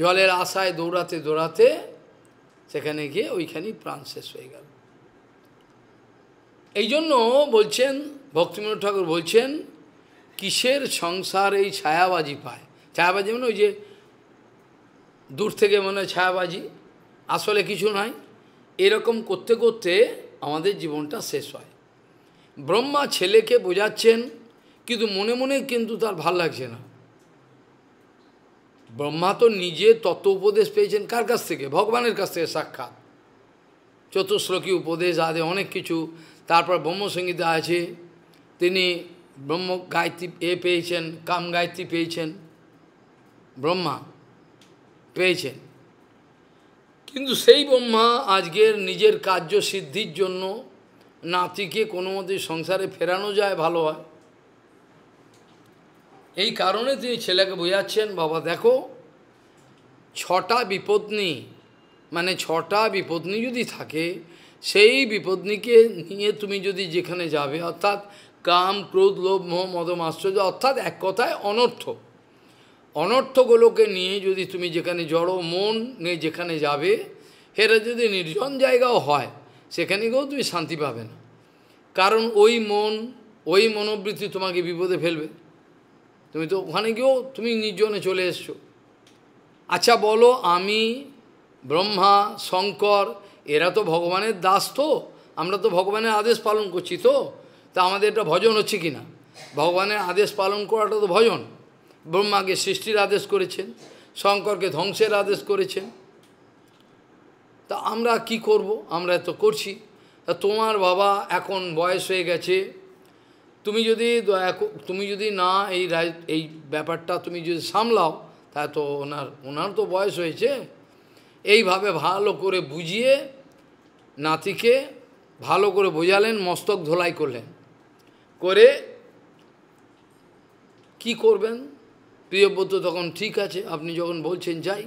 জলের আশায় দৌড়াতে দৌড়াতে সেখানে গিয়ে ওইখানেই প্রাণ শেষ হয়ে গেল এই জন্য বলছেন ভক্তিমোহন ঠাকুর বলছেন কিসের সংসার এই ছায়াবাজি পায় ছায়াবাজি মানে ওই যে দূর থেকে মনে হয় ছায়াবাজি আসলে কিছু নয় এরকম করতে করতে আমাদের জীবনটা শেষ হয় ব্রহ্মা ছেলেকে বোঝাচ্ছেন কিন্তু মনে মনে কিন্তু তার ভাল লাগছে না ব্রহ্মা তো নিজে তত্ত্ব উপদেশ পেয়েছেন কার কাছ থেকে ভগবানের কাছ থেকে সাক্ষাৎ চতুশ্লোকী উপদেশ আদে অনেক কিছু তারপর ব্রহ্মসঙ্গীতা আছে তিনি ব্রহ্ম গায়ত্রী এ পেয়েছেন কাম গায়ত্রী পেয়েছেন ব্রহ্মা পেয়েছেন কিন্তু সেই ব্রহ্মা আজকের নিজের কার্য সিদ্ধির জন্য নাতিকে কোনো মতে সংসারে ফেরানো যায় ভালো হয় এই কারণে তিনি ছেলেকে বোঝাচ্ছেন বাবা দেখো ছটা বিপত্নী মানে ছটা বিপত্নী যদি থাকে সেই বিপত্নীকে নিয়ে তুমি যদি যেখানে যাবে অর্থাৎ কাম ক্রোধ লোভ মোহ মদম আশ্চর্য অর্থাৎ এক কথায় অনর্থ অনর্থগুলোকে নিয়ে যদি তুমি যেখানে জড়ো মন নিয়ে যেখানে যাবে সেটা যদি নির্জন জায়গাও হয় সেখানে গিয়েও তুমি শান্তি পাবে না কারণ ওই মন ওই মনোবৃত্তি তোমাকে বিপদে ফেলবে তুমি তো ওখানে গিয়েও তুমি নির্জনে চলে এসছো আচ্ছা বলো আমি ব্রহ্মা শঙ্কর এরা তো ভগবানের দাস তো আমরা তো ভগবানের আদেশ পালন করছি তো তা আমাদের এটা ভজন হচ্ছে কি না ভগবানের আদেশ পালন করাটা তো ভজন ব্রহ্মাকে সৃষ্টির আদেশ করেছেন শঙ্করকে ধ্বংসের আদেশ করেছেন তা আমরা কি করব আমরা তো করছি তা তোমার বাবা এখন বয়স হয়ে গেছে তুমি যদি তুমি যদি না এই এই ব্যাপারটা তুমি যদি সামলাও তা তো ওনার ওনার তো বয়স হয়েছে এইভাবে ভালো করে বুঝিয়ে নাতিকে ভালো করে বোঝালেন মস্তক ধোলাই করলেন করে কি করবেন প্রিয়ব্রত তখন ঠিক আছে আপনি যখন বলছেন যাই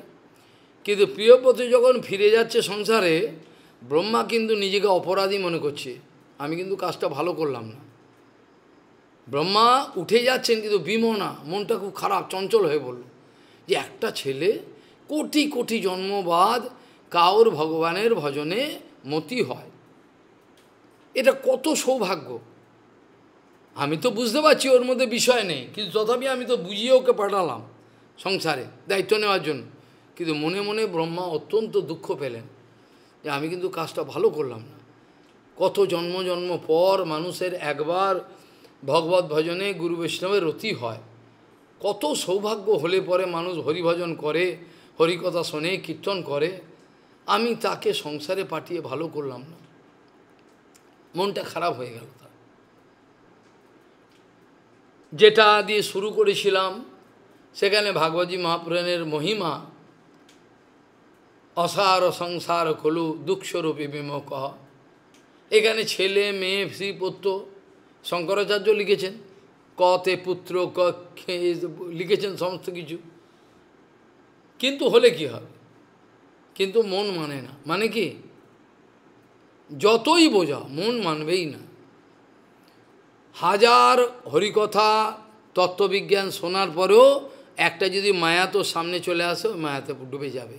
কিন্তু প্রিয়ব্রত যখন ফিরে যাচ্ছে সংসারে ব্রহ্মা কিন্তু নিজেকে অপরাধী মনে করছে আমি কিন্তু কাজটা ভালো করলাম না ব্রহ্মা উঠে যাচ্ছেন কিন্তু বিমনা মনটা খুব খারাপ চঞ্চল হয়ে বলল যে একটা ছেলে কোটি কোটি জন্মবাদ কাউর ভগবানের ভজনে মতি হয় এটা কত সৌভাগ্য আমি তো বুঝতে পারছি ওর মধ্যে বিষয় নেই কিন্তু তথাপি আমি তো বুঝিয়ে ওকে পাঠালাম সংসারে দায়িত্ব নেওয়ার জন্য কিন্তু মনে মনে ব্রহ্মা অত্যন্ত দুঃখ পেলেন যে আমি কিন্তু কাজটা ভালো করলাম না কত জন্ম জন্ম পর মানুষের একবার ভগবত ভজনে গুরু বৈষ্ণবের রতি হয় কত সৌভাগ্য হলে পরে মানুষ হরিভজন করে হরিকথা শোনে কীর্তন করে আমি তাকে সংসারে পাঠিয়ে ভালো করলাম না মনটা খারাপ হয়ে গেল যেটা দিয়ে শুরু করেছিলাম সেখানে ভাগবতী মহাপুরাণের মহিমা অসার সংসার খলু দুঃখস্বরূপী বিমুখ এখানে ছেলে মেয়ে শ্রী পুত্র শঙ্করাচার্য লিখেছেন কতে পুত্র ক লিখেছেন সমস্ত কিছু কিন্তু হলে কি হবে কিন্তু মন মানে না মানে কি যতই বোঝা মন মানবেই না হাজার হরিকথা তত্ত্ববিজ্ঞান শোনার পরেও একটা যদি মায়া তো সামনে চলে আসে ওই মায়াতে ডুবে যাবে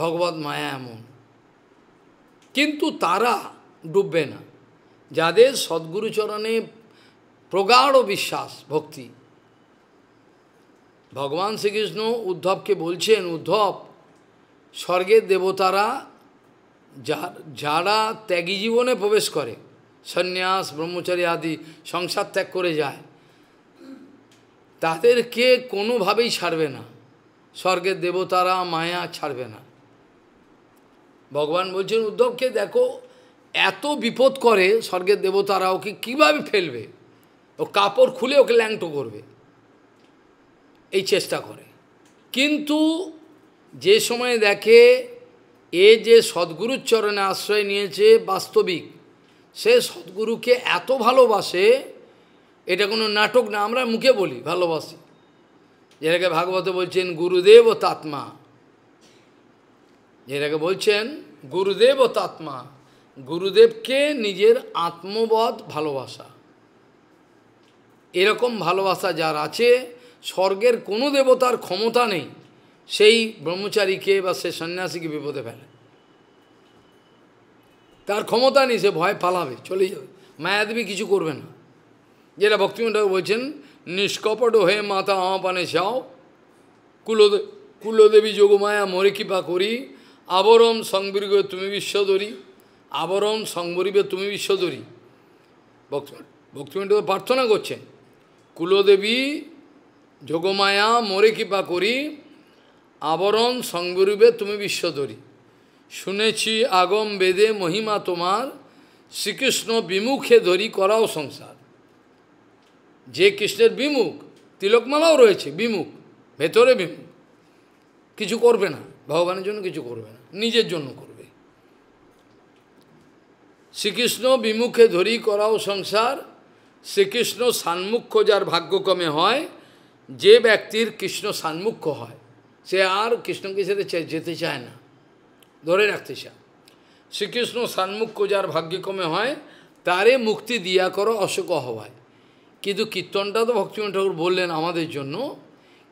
ভগবত মায়া এমন কিন্তু তারা ডুববে না যাদের সদ্গুরুচরণে প্রগাঢ় বিশ্বাস ভক্তি ভগবান শ্রীকৃষ্ণ উদ্ধবকে বলছেন উদ্ধব স্বর্গের দেবতারা যারা ত্যাগী জীবনে প্রবেশ করে সন্ন্যাস ব্রহ্মচারী আদি সংসার ত্যাগ করে যায় তাদেরকে কোনোভাবেই ছাড়বে না স্বর্গের দেবতারা মায়া ছাড়বে না ভগবান বলছেন উদ্ধবকে দেখো এত বিপদ করে স্বর্গের দেবতারা ওকে কীভাবে ফেলবে ও কাপড় খুলে ওকে ল্যাংটো করবে এই চেষ্টা করে কিন্তু যে সময় দেখে এ যে সদ্গুরুর চরণে আশ্রয় নিয়েছে বাস্তবিক সে সদ্গুরুকে এত ভালোবাসে এটা কোনো নাটক না আমরা মুখে বলি ভালোবাসি যেটাকে ভাগবত বলছেন গুরুদেব ও তাত্মা যেটাকে বলছেন গুরুদেব ও তাত্মা গুরুদেবকে নিজের আত্মবধ ভালোবাসা এরকম ভালোবাসা যার আছে স্বর্গের কোনো দেবতার ক্ষমতা নেই সেই ব্রহ্মচারীকে বা সে সন্ন্যাসীকে বিপদে ফেলে তার ক্ষমতা নেই সে ভয় পালাবে চলে যাবে মায়াদেবী কিছু করবে না যেটা ভক্তিমন্ড বলছেন নিষ্কপট হয়ে আমা আমাপানে চাও কুলদে কুলদেবী যোগমায়া মরে কৃপা করি আবরণ সংবর্গ তুমি বিশ্বদরি আবরণ সংবরিবে তুমি বিশ্বদরি ভক্তিমন্ড প্রার্থনা করছেন কুলদেবী যোগমায়া মরে কৃপা করি আবরণ সংবরূপে তুমি বিশ্বধরী শুনেছি আগম বেদে মহিমা তোমার শ্রীকৃষ্ণ বিমুখে ধরি করাও সংসার যে কৃষ্ণের বিমুখ তিলকমালাও রয়েছে বিমুখ ভেতরে বিমুখ কিছু করবে না ভগবানের জন্য কিছু করবে না নিজের জন্য করবে শ্রীকৃষ্ণ বিমুখে ধরি করাও সংসার শ্রীকৃষ্ণ সান্মুখ্য যার ভাগ্যক্রমে হয় যে ব্যক্তির কৃষ্ণ সান্মুখ্য হয় সে আর কৃষ্ণকে সাথে যেতে চায় না ধরে রাখতে চান শ্রীকৃষ্ণ সানমুখ যার ভাগ্যক্রমে হয় তারে মুক্তি দিয়া করো অশোক হওয়ায় কিন্তু কীর্তনটা তো ভক্তিমন ঠাকুর বললেন আমাদের জন্য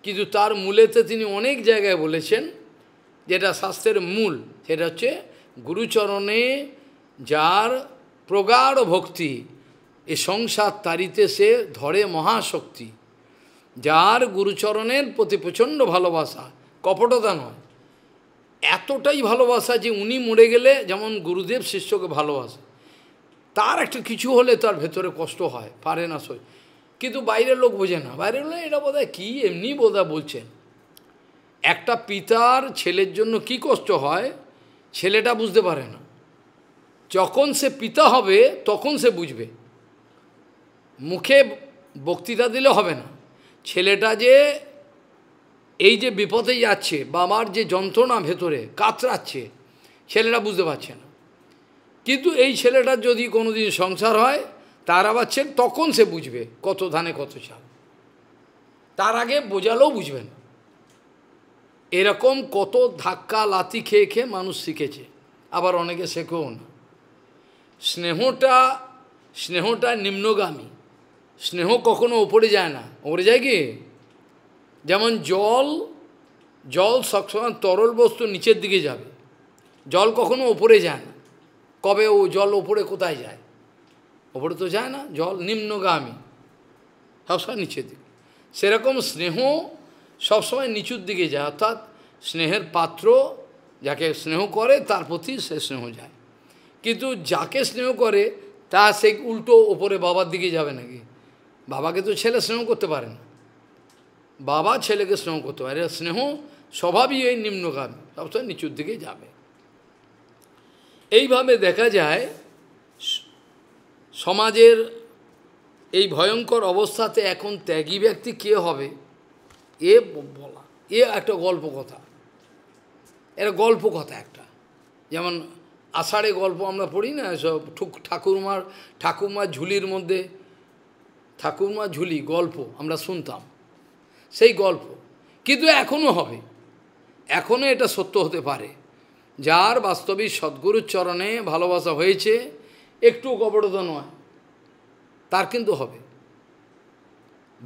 কিন্তু তার মূলেতে তিনি অনেক জায়গায় বলেছেন যেটা শাস্ত্রের মূল সেটা হচ্ছে গুরুচরণে যার প্রগাঢ় ভক্তি এ সংসার তারিতে সে ধরে মহাশক্তি যার গুরুচরণের প্রতি প্রচণ্ড ভালোবাসা কপটতা নয় এতটাই ভালোবাসা যে উনি মরে গেলে যেমন গুরুদেব শিষ্যকে ভালোবাসে তার একটা কিছু হলে তার ভেতরে কষ্ট হয় পারে না সই কিন্তু বাইরের লোক বোঝে না বাইরের লোক এটা বোধ কী এমনি বোধা বলছেন একটা পিতার ছেলের জন্য কি কষ্ট হয় ছেলেটা বুঝতে পারে না যখন সে পিতা হবে তখন সে বুঝবে মুখে বক্তৃতা দিলে হবে না ছেলেটা যে এই যে বিপদে যাচ্ছে বা আমার যে যন্ত্রণা ভেতরে কাতরাচ্ছে ছেলেরা বুঝতে পারছে না কিন্তু এই ছেলেটার যদি কোনোদিন সংসার হয় তার আবার তখন সে বুঝবে কত ধানে কত চাল তার আগে বোঝালেও বুঝবে না এরকম কত ধাক্কা লাতি খেয়ে খেয়ে মানুষ শিখেছে আবার অনেকে শেখেও না স্নেহটা স্নেহটা নিম্নগামী স্নেহ কখনো ওপরে যায় না ওপরে যায় কি যেমন জল জল সবসময় তরল বস্তু নিচের দিকে যাবে জল কখনো ওপরে যায় না কবে ও জল ওপরে কোথায় যায় ওপরে তো যায় না জল নিম্নগামী সবসময় নিচের দিকে সেরকম স্নেহ সবসময় নিচুর দিকে যায় অর্থাৎ স্নেহের পাত্র যাকে স্নেহ করে তার প্রতি সে স্নেহ যায় কিন্তু যাকে স্নেহ করে তা সে উল্টো ওপরে বাবার দিকে যাবে নাকি বাবাকে তো ছেলে স্নেহ করতে পারে না বাবা ছেলেকে স্নেহ করতে পারে স্নেহ স্বভাবই এই নিম্নগামী সবসময় নিচুর দিকে যাবে এইভাবে দেখা যায় সমাজের এই ভয়ঙ্কর অবস্থাতে এখন ত্যাগী ব্যক্তি কে হবে এ বলা এ একটা গল্প কথা এটা গল্প কথা একটা যেমন আষাঢ়ে গল্প আমরা পড়ি না সব ঠাকুরমার ঠাকুরমার ঝুলির মধ্যে ঠাকুরমা ঝুলি গল্প আমরা শুনতাম সেই গল্প কিন্তু এখনও হবে এখনও এটা সত্য হতে পারে যার বাস্তবিক সদ্গুরুর চরণে ভালোবাসা হয়েছে একটু কপটত নয় তার কিন্তু হবে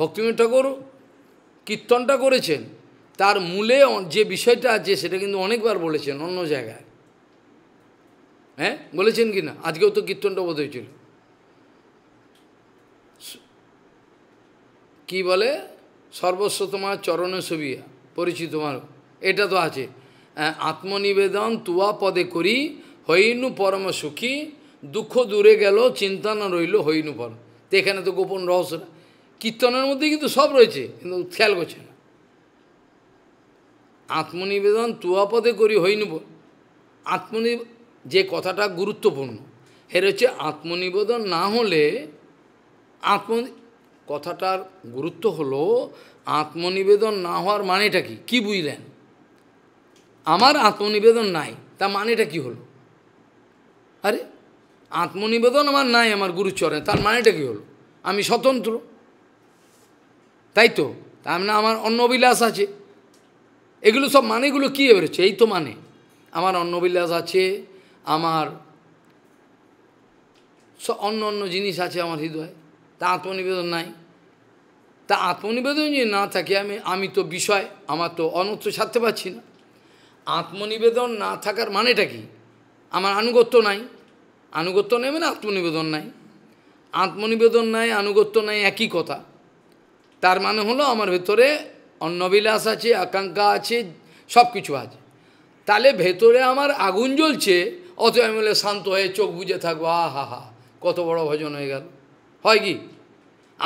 ভক্তিমী ঠাকুর কীর্তনটা করেছেন তার মূলে যে বিষয়টা আছে সেটা কিন্তু অনেকবার বলেছেন অন্য জায়গায় হ্যাঁ বলেছেন কি না আজকেও তো কীর্তনটা বোধ হয়েছিল কি বলে সর্বস্ব তোমার চরণে ছবি পরিচিত তোমার এটা তো আছে আত্মনিবেদন তুয়া পদে করি হইনু পরম সুখী দুঃখ দূরে গেল চিন্তা না রইল হইনু পরম তো এখানে তো গোপন রহস্য কীর্তনের মধ্যে কিন্তু সব রয়েছে কিন্তু খেয়াল করছে না আত্মনিবেদন তুয়া পদে করি হইনু আত্মনি যে কথাটা গুরুত্বপূর্ণ এর হচ্ছে আত্মনিবেদন না হলে আত্ম কথাটার গুরুত্ব হলো আত্মনিবেদন না হওয়ার মানেটা কি কি বুঝলেন আমার আত্মনিবেদন নাই তা মানেটা কি হলো আরে আত্মনিবেদন আমার নাই আমার গুরুচরণে তার মানেটা কি হলো আমি স্বতন্ত্র তাই তো তার মানে আমার অন্নবিলাস আছে এগুলো সব মানেগুলো কী বেরোচ্ছে এই তো মানে আমার অন্নবিলাস আছে আমার অন্য অন্য জিনিস আছে আমার হৃদয়ে তা আত্মনিবেদন নাই তা আত্মনিবেদন যদি না থাকে আমি আমি তো বিষয় আমার তো অনর্থ ছাড়তে পারছি না আত্মনিবেদন না থাকার মানেটা কি আমার আনুগত্য নাই আনুগত্য নেই মানে আত্মনিবেদন নাই আত্মনিবেদন নাই আনুগত্য নাই একই কথা তার মানে হলো আমার ভেতরে অন্নবিলাস আছে আকাঙ্ক্ষা আছে সব কিছু আছে তাহলে ভেতরে আমার আগুন জ্বলছে অত আমি বলে শান্ত হয়ে চোখ বুঝে থাকবো আহা হা কত বড় ভজন হয়ে গেল হয় কি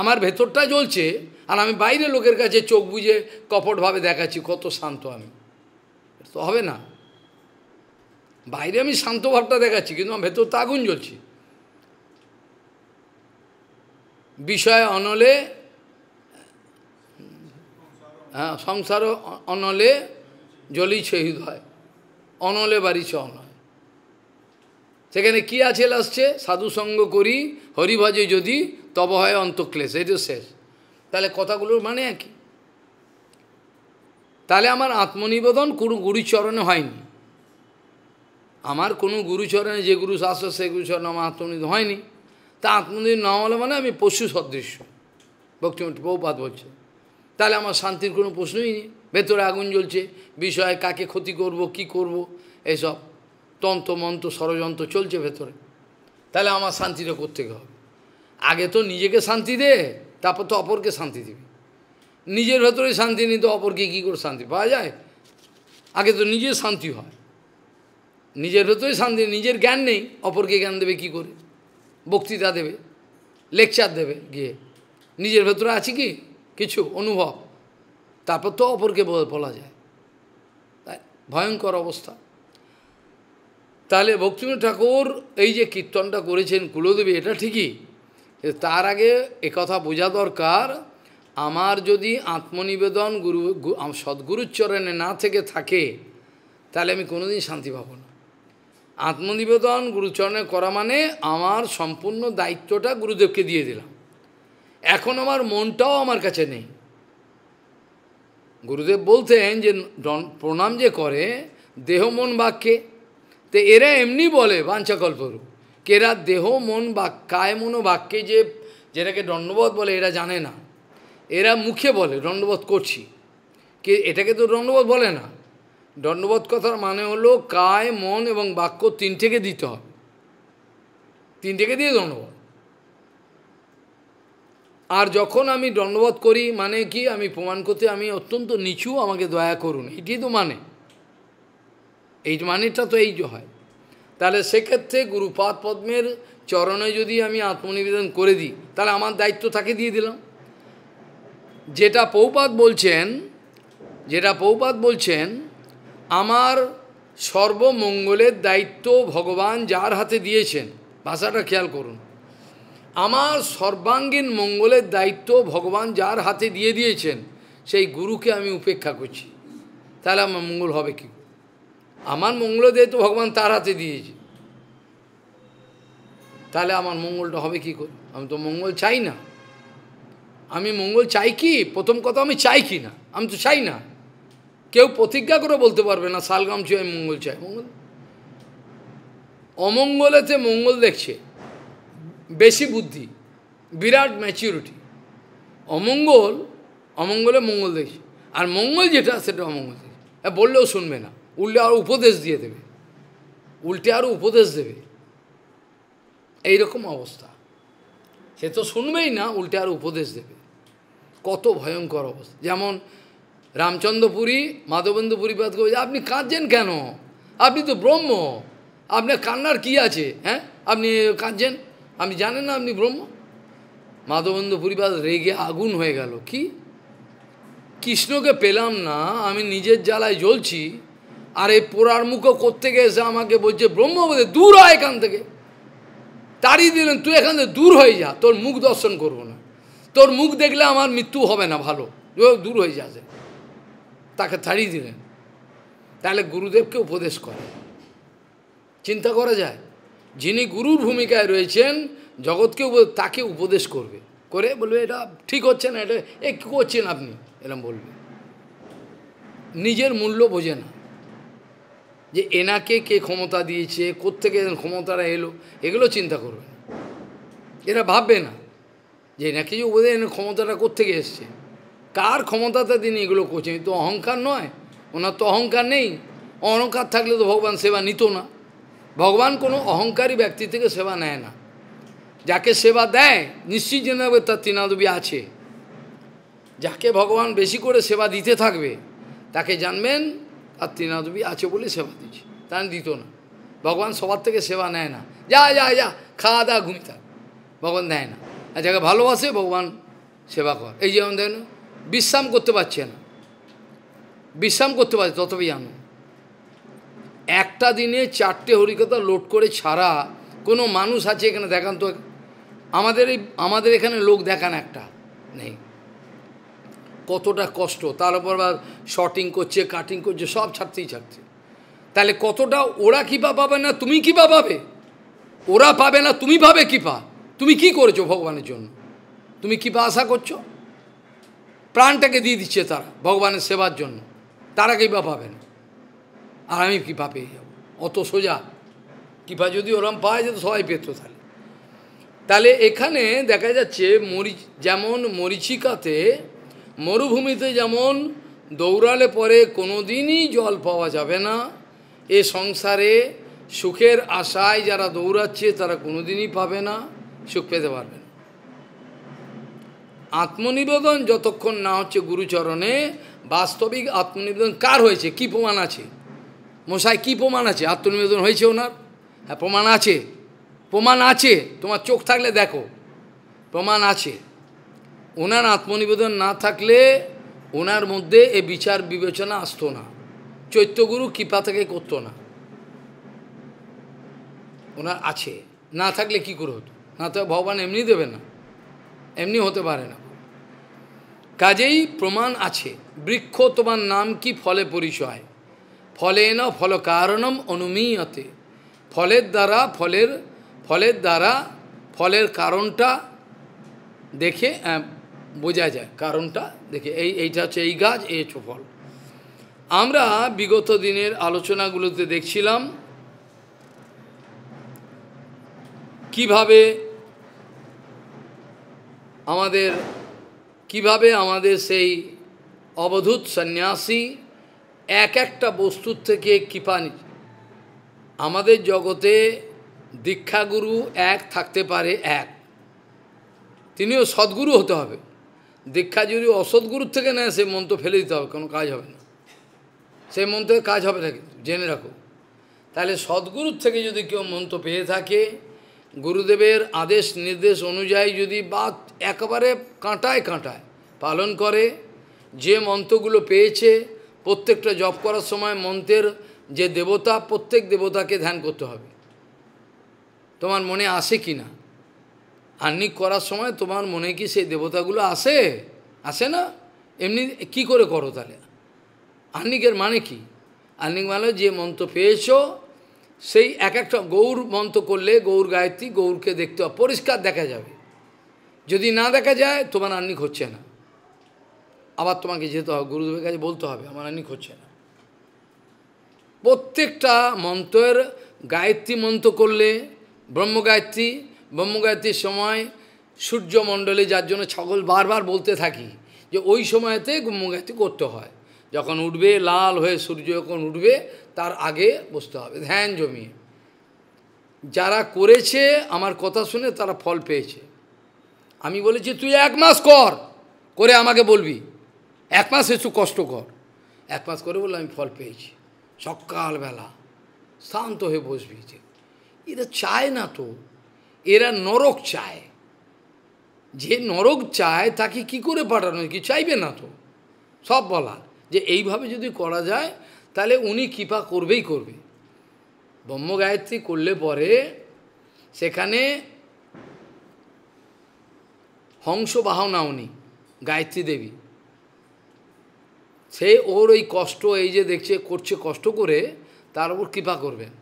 আমার ভেতরটা জ্বলছে আর আমি বাইরে লোকের কাছে চোখ বুঝে কপটভাবে দেখাচ্ছি কত শান্ত আমি তো হবে না বাইরে আমি শান্ত ভাবটা দেখাচ্ছি কিন্তু আমার ভেতর তো আগুন জ্বলছে বিষয় অনলে হ্যাঁ সংসার অনলে জ্বলিছে হৃদয় অনলে বাড়িছে অনল সেখানে কি আছে আসছে সাধু সঙ্গ করি হরিভাজে যদি তব হয় অন্তঃক্লেশ এই তো শেষ তাহলে কথাগুলোর মানে কি তাহলে আমার আত্মনিবেদন কোনো গুরুচরণে হয়নি আমার কোনো গুরুচরণে যে গুরু শাস্ত্র সে গুরুচরণে আমার আত্মনিবেদন হয়নি তা আত্মনিবেদন না হলে মানে আমি পশু সদৃশ্য ভক্তিমন্ত্রী বহুপাত বলছে তাহলে আমার শান্তির কোনো প্রশ্নই নেই ভেতরে আগুন জ্বলছে বিষয়ে কাকে ক্ষতি করব কি করব এসব মন্ত্র ষড়যন্ত্র চলছে ভেতরে তাহলে আমার শান্তিটা করতে হবে আগে তো নিজেকে শান্তি দে তারপর তো অপরকে শান্তি দিবে নিজের ভেতরে শান্তি নেই তো অপরকে কী করে শান্তি পাওয়া যায় আগে তো নিজের শান্তি হয় নিজের ভেতরে শান্তি নিজের জ্ঞান নেই অপরকে জ্ঞান দেবে কি করে বক্তৃতা দেবে লেকচার দেবে গিয়ে নিজের ভেতরে আছে কি কিছু অনুভব তারপর তো অপরকে বলা যায় ভয়ঙ্কর অবস্থা তাহলে ভক্তিবিনোদ ঠাকুর এই যে কীর্তনটা করেছেন কুলদেবী এটা ঠিকই তার আগে কথা বোঝা দরকার আমার যদি আত্মনিবেদন গুরু সদ্গুরুর চরণে না থেকে থাকে তাহলে আমি কোনোদিন শান্তি পাবো না আত্মনিবেদন গুরুচরণে করা মানে আমার সম্পূর্ণ দায়িত্বটা গুরুদেবকে দিয়ে দিলাম এখন আমার মনটাও আমার কাছে নেই গুরুদেব বলতেন যে প্রণাম যে করে দেহ মন বাক্যে তো এরা এমনি বলে বাঞ্ছাকল্পরূপ কেরা দেহ মন বা কায় মনো বাক্যে যে যেটাকে দণ্ডবোধ বলে এরা জানে না এরা মুখে বলে দণ্ডবোধ করছি কে এটাকে তো দণ্ডবোধ বলে না দণ্ডবোধ কথার মানে হলো কায় মন এবং বাক্য তিনটেকে দিতে হবে তিনটেকে দিয়ে দণ্ডবোধ আর যখন আমি দণ্ডবোধ করি মানে কি আমি প্রমাণ করতে আমি অত্যন্ত নিচু আমাকে দয়া করুন এটি তো মানে মানেটা তো এই হয় তাহলে সেক্ষেত্রে গুরুপাদ পদ্মের চরণে যদি আমি আত্মনিবেদন করে দিই তাহলে আমার দায়িত্ব তাকে দিয়ে দিলাম যেটা পৌপাত বলছেন যেটা পৌপাত বলছেন আমার সর্বমঙ্গলের দায়িত্ব ভগবান যার হাতে দিয়েছেন ভাষাটা খেয়াল করুন আমার সর্বাঙ্গীন মঙ্গলের দায়িত্ব ভগবান যার হাতে দিয়ে দিয়েছেন সেই গুরুকে আমি উপেক্ষা করছি তাহলে আমার মঙ্গল হবে কি আমার মঙ্গলদেহ তো ভগবান তার হাতে দিয়েছে তাহলে আমার মঙ্গলটা হবে কি করে আমি তো মঙ্গল চাই না আমি মঙ্গল চাই কি প্রথম কথা আমি চাই কি না আমি তো চাই না কেউ প্রতিজ্ঞা করে বলতে পারবে না শালগ্রাম ছুঁয়ে আমি মঙ্গল চাই মঙ্গল অমঙ্গলেতে মঙ্গল দেখছে বেশি বুদ্ধি বিরাট ম্যাচিউরিটি অমঙ্গল অমঙ্গলে মঙ্গল দেখছে আর মঙ্গল যেটা সেটা অমঙ্গল দেখছে বললেও শুনবে না উল্টে আরও উপদেশ দিয়ে দেবে উল্টে আরও উপদেশ দেবে এইরকম অবস্থা সে তো শুনবেই না উল্টে আরও উপদেশ দেবে কত ভয়ঙ্কর অবস্থা যেমন রামচন্দ্রপুরী মাধবেন্দ্রপুরী বাদ করে আপনি কাঁদছেন কেন আপনি তো ব্রহ্ম আপনার কান্নার কি আছে হ্যাঁ আপনি কাঁদছেন আপনি জানেন না আপনি ব্রহ্ম মাধবেন্দ্র পরিবার রেগে আগুন হয়ে গেল কি কৃষ্ণকে পেলাম না আমি নিজের জ্বালায় জ্বলছি আর এই পোড়ার মুখও করতে এসে আমাকে বলছে ব্রহ্মবোধে দূর হয় এখান থেকে তাড়িয়ে দিলেন তুই এখান থেকে দূর হয়ে যা তোর মুখ দর্শন করব না তোর মুখ দেখলে আমার মৃত্যু হবে না ভালো দূর হয়ে যা তাকে তাড়িয়ে দিলেন তাহলে গুরুদেবকে উপদেশ করে চিন্তা করা যায় যিনি গুরুর ভূমিকায় রয়েছেন জগৎকে তাকে উপদেশ করবে করে বলবে এটা ঠিক হচ্ছে না এটা এ কী করছেন আপনি এরম বলবে নিজের মূল্য বোঝে না যে এনাকে কে ক্ষমতা দিয়েছে কোত্থেকে ক্ষমতারা এলো এগুলো চিন্তা করবেন এরা ভাববে না যে এনাকে যে বোধ হয় ক্ষমতাটা থেকে এসছে কার ক্ষমতাতে তিনি এগুলো করছেন তো অহংকার নয় ওনার তো অহংকার নেই অহংকার থাকলে তো ভগবান সেবা নিত না ভগবান কোনো অহংকারী ব্যক্তি থেকে সেবা নেয় না যাকে সেবা দেয় নিশ্চিত জেনে তার তৃণাদবী আছে যাকে ভগবান বেশি করে সেবা দিতে থাকবে তাকে জানবেন আর তৃণাদেবী আছে বলে সেবা দিচ্ছে তা দিত না ভগবান সবার থেকে সেবা নেয় না যা যা যা খাওয়া দাওয়া ঘুমি থাক ভগবান দেয় না আর যাকে ভালোবাসে ভগবান সেবা কর এই যেমন দেখেন বিশ্রাম করতে পারছে না বিশ্রাম করতে পারছে ততই জানো একটা দিনে চারটে হরিকতা লোড করে ছাড়া কোনো মানুষ আছে এখানে দেখান তো আমাদের এই আমাদের এখানে লোক দেখান একটা নেই কতটা কষ্ট তার উপর আবার শর্টিং করছে কাটিং করছে সব ছাড়তেই ছাড়ছে তাহলে কতটা ওরা কী পাবে না তুমি পা পাবে ওরা পাবে না তুমি পাবে কী পা তুমি কি করেছো ভগবানের জন্য তুমি কী পা আশা করছো প্রাণটাকে দিয়ে দিচ্ছে তারা ভগবানের সেবার জন্য তারা পা পাবে না আর আমি কী পা পেয়ে যাব অত সোজা কৃপা যদি ওরম পাওয়া যেত সবাই পেত তাহলে তাহলে এখানে দেখা যাচ্ছে মরিচ যেমন মরিচিকাতে মরুভূমিতে যেমন দৌড়ালে পরে কোনো দিনই জল পাওয়া যাবে না এ সংসারে সুখের আশায় যারা দৌড়াচ্ছে তারা কোনো দিনই পাবে না সুখ পেতে পারবে না আত্মনিবেদন যতক্ষণ না হচ্ছে গুরুচরণে বাস্তবিক আত্মনিবেদন কার হয়েছে কি প্রমাণ আছে মশাই কি প্রমাণ আছে আত্মনিবেদন হয়েছে ওনার হ্যাঁ প্রমাণ আছে প্রমাণ আছে তোমার চোখ থাকলে দেখো প্রমাণ আছে ওনার আত্মনিবেদন না থাকলে ওনার মধ্যে এ বিচার বিবেচনা আসতো না চৈত্যগুরু কৃপা থেকে করতো না ওনার আছে না থাকলে কি করে হতো না তো ভগবান এমনি দেবে না এমনি হতে পারে না কাজেই প্রমাণ আছে বৃক্ষ তোমার নাম কি ফলে পরিচয় ফলে না ফল কারণম অনুমীয়তে ফলের দ্বারা ফলের ফলের দ্বারা ফলের কারণটা দেখে বোঝা যায় কারণটা দেখে এই এইটা হচ্ছে এই গাছ এই হচ্ছে ফল আমরা বিগত দিনের আলোচনাগুলোতে দেখছিলাম কিভাবে আমাদের কিভাবে আমাদের সেই অবধূত সন্ন্যাসী এক একটা বস্তুর থেকে কৃপা আমাদের জগতে দীক্ষাগুরু এক থাকতে পারে এক তিনিও সদ্গুরু হতে হবে দীক্ষা যদি অসৎগুরুর থেকে নেয় সেই মন্ত্র ফেলে দিতে হবে কোনো কাজ হবে না সেই মন্ত্রের কাজ হবে না জেনে রাখো তাহলে সদ্গুরুর থেকে যদি কেউ মন্ত্র পেয়ে থাকে গুরুদেবের আদেশ নির্দেশ অনুযায়ী যদি বা একেবারে কাঁটায় কাঁটায় পালন করে যে মন্ত্রগুলো পেয়েছে প্রত্যেকটা জপ করার সময় মন্ত্রের যে দেবতা প্রত্যেক দেবতাকে ধ্যান করতে হবে তোমার মনে আসে কি না আর্নিক করার সময় তোমার মনে কি সেই দেবতাগুলো আসে আসে না এমনি কি করে করো তাহলে আর্নিকের মানে কি আর্নিক মানে যে মন্ত্র পেয়েছ সেই এক একটা গৌর মন্ত্র করলে গৌর গায়ত্রী গৌরকে দেখতে পরিষ্কার দেখা যাবে যদি না দেখা যায় তোমার আর্নিক হচ্ছে না আবার তোমাকে যেতে হবে গুরুদেবের কাছে বলতে হবে আমার আর্নিক হচ্ছে না প্রত্যেকটা মন্ত্রের গায়ত্রী মন্ত্র করলে ব্রহ্ম গায়ত্রী ব্রহ্মগায়ত্রীর সময় সূর্যমণ্ডলে যার জন্য ছাগল বারবার বলতে থাকি যে ওই সময়তে ব্রহ্মগায়ত্রী করতে হয় যখন উঠবে লাল হয়ে সূর্য যখন উঠবে তার আগে বসতে হবে ধ্যান জমিয়ে যারা করেছে আমার কথা শুনে তারা ফল পেয়েছে আমি বলেছি তুই এক মাস কর করে আমাকে বলবি এক মাস একটু কষ্ট কর এক মাস করে বললে আমি ফল পেয়েছি সকালবেলা শান্ত হয়ে বসবি যে এটা চায় না তো এরা নরক চায় যে নরক চায় তাকে কি করে পাঠানো কি চাইবে না তো সব বলা যে এইভাবে যদি করা যায় তাহলে উনি কৃপা করবেই করবে ব্রহ্ম গায়ত্রী করলে পরে সেখানে হংস বাহনা উনি গায়ত্রী দেবী সে ওর ওই কষ্ট এই যে দেখছে করছে কষ্ট করে তার উপর কৃপা করবেন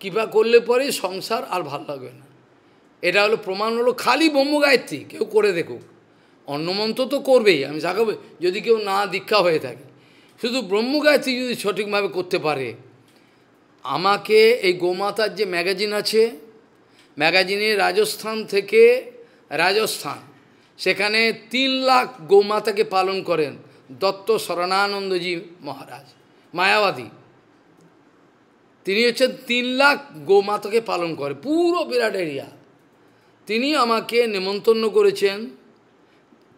কৃপা করলে পরে সংসার আর ভাল লাগবে না এটা হলো প্রমাণ হলো খালি ব্রহ্ম গায়ত্রী কেউ করে দেখুক অন্নমন্ত্র তো করবেই আমি যাকাবে যদি কেউ না দীক্ষা হয়ে থাকে শুধু ব্রহ্ম গায়ত্রী যদি সঠিকভাবে করতে পারে আমাকে এই গোমাতার যে ম্যাগাজিন আছে ম্যাগাজিনে রাজস্থান থেকে রাজস্থান সেখানে তিন লাখ গোমাতাকে পালন করেন দত্ত শরণানন্দজি মহারাজ মায়াবাদী তিনি হচ্ছেন তিন লাখ গোমাতাকে পালন করে পুরো বিরাট এরিয়া তিনি আমাকে নেমন্তন্ন করেছেন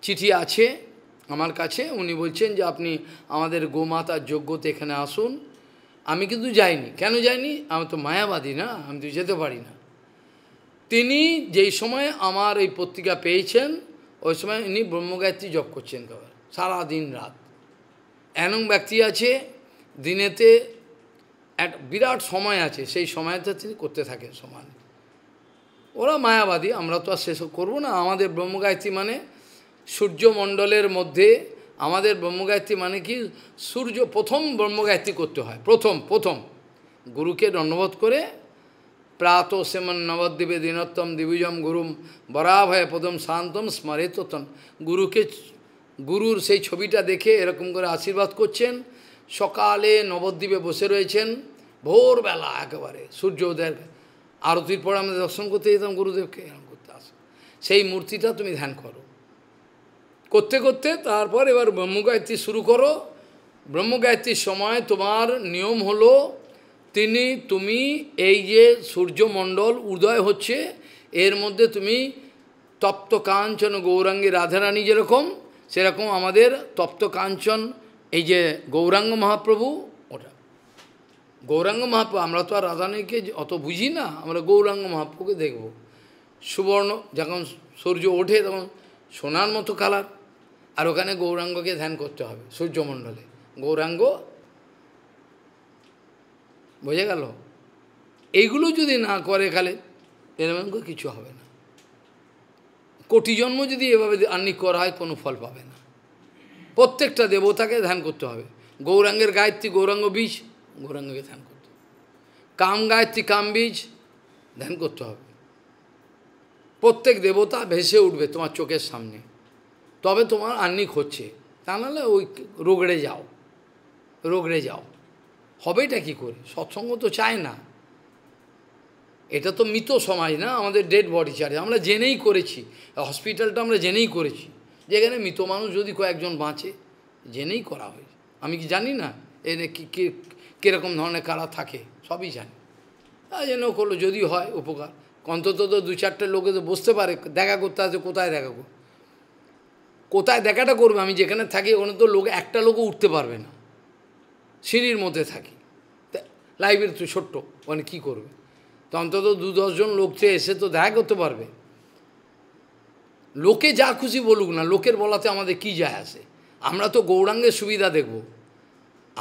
চিঠি আছে আমার কাছে উনি বলছেন যে আপনি আমাদের গোমাতার যোগ্যতে এখানে আসুন আমি কিন্তু যাইনি কেন যাইনি আমি তো মায়াবাদী না আমি তো যেতে পারি না তিনি যেই সময় আমার এই পত্রিকা পেয়েছেন ওই সময় ইনি ব্রহ্মগায়ত্রী জপ করছেন কবার সারা দিন রাত এমন ব্যক্তি আছে দিনেতে এক বিরাট সময় আছে সেই সময়টা তিনি করতে থাকেন সমান ওরা মায়াবাদী আমরা তো আর সেসব করবো না আমাদের ব্রহ্মগায়ত্রী মানে সূর্যমণ্ডলের মধ্যে আমাদের ব্রহ্মগায়ত্রী মানে কি সূর্য প্রথম ব্রহ্মগায়ত্রী করতে হয় প্রথম প্রথম গুরুকে দণ্ডবোধ করে প্রাত সেমন নবদ্বীপে দীনোত্তম দিবিজম গুরুম বরাভয় প্রথম শান্তম স্মরে তোতন গুরুকে গুরুর সেই ছবিটা দেখে এরকম করে আশীর্বাদ করছেন সকালে নবদ্বীপে বসে রয়েছেন ভোরবেলা একেবারে সূর্য উদয়ের আরতির পর আমরা দর্শন করতে যেতাম গুরুদেবকে এরকম করতে আসো সেই মূর্তিটা তুমি ধ্যান করো করতে করতে তারপর এবার ব্রহ্মগায়ত্রী শুরু করো ব্রহ্মগায়ত্রীর সময় তোমার নিয়ম হলো তিনি তুমি এই যে সূর্যমণ্ডল উদয় হচ্ছে এর মধ্যে তুমি তপ্ত কাঞ্চন গৌরাঙ্গী রাধারানী যেরকম সেরকম আমাদের তপ্ত কাঞ্চন এই যে গৌরাঙ্গ মহাপ্রভু গৌরাঙ্গ মহাপ্রু আমরা তো আর রাধানীকে অত বুঝি না আমরা গৌরাঙ্গ মহাপ্রুকে দেখব সুবর্ণ যখন সূর্য ওঠে তখন সোনার মতো কালার আর ওখানে গৌরাঙ্গকে ধ্যান করতে হবে সূর্যমণ্ডলে গৌরাঙ্গ বোঝা গেল এইগুলো যদি না করে খালে এরকম কিছু হবে না কোটি জন্ম যদি এভাবে আর্নিক করা হয় কোনো ফল পাবে না প্রত্যেকটা দেবতাকে ধ্যান করতে হবে গৌরাঙ্গের গায়ত্রী গৌরাঙ্গ বীজ গৌরাঙ্গকে ধ্যান করতে কাম গায়ত্রী বীজ ধ্যান করতে হবে প্রত্যেক দেবতা ভেসে উঠবে তোমার চোখের সামনে তবে তোমার আর্নিক হচ্ছে তা নাহলে ওই রোগড়ে যাও রোগড়ে যাও হবেটা কি করে সৎসঙ্গ তো চায় না এটা তো মৃত সমাজ না আমাদের ডেড বডি চার্জ আমরা জেনেই করেছি হসপিটালটা আমরা জেনেই করেছি যেখানে মৃত মানুষ যদি কয়েকজন বাঁচে জেনেই করা হয়েছে আমি কি জানি না এনে কী কীরকম ধরনের কারা থাকে সবই জানি তা যেন করলো যদি হয় উপকার অন্তত তো দু চারটে লোকে তো বসতে পারে দেখা করতে আছে কোথায় দেখা কর কোথায় দেখাটা করবে আমি যেখানে থাকি ওখানে তো লোক একটা লোকও উঠতে পারবে না সিঁড়ির মধ্যে থাকি লাইব্রেরি তো ছোট্ট ওখানে কী করবে তো অন্তত দু দশজন লোক চেয়ে এসে তো দেখা করতে পারবে লোকে যা খুশি বলুক না লোকের বলাতে আমাদের কি যায় আসে আমরা তো গৌরাঙ্গের সুবিধা দেখব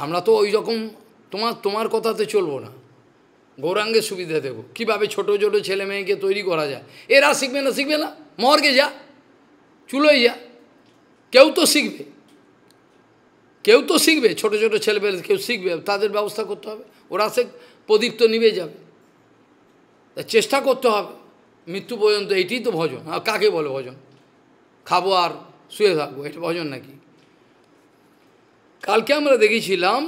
আমরা তো ওই রকম তোমার তোমার কথাতে চলবো না গৌরাঙ্গের সুবিধা দেবো কীভাবে ছোটো ছোটো ছেলে মেয়েকে তৈরি করা যায় এরা শিখবে না শিখবে না মর্গে যা চুলোই যা কেউ তো শিখবে কেউ তো শিখবে ছোটো ছেলে ছেলেমেয়ে কেউ শিখবে তাদের ব্যবস্থা করতে হবে ওরা সে প্রদীপ তো নিবে যাবে চেষ্টা করতে হবে মৃত্যু পর্যন্ত এটি তো ভজন আর কাকে বলে ভজন খাবো আর শুয়ে থাকবো এটা ভজন নাকি কালকে আমরা দেখেছিলাম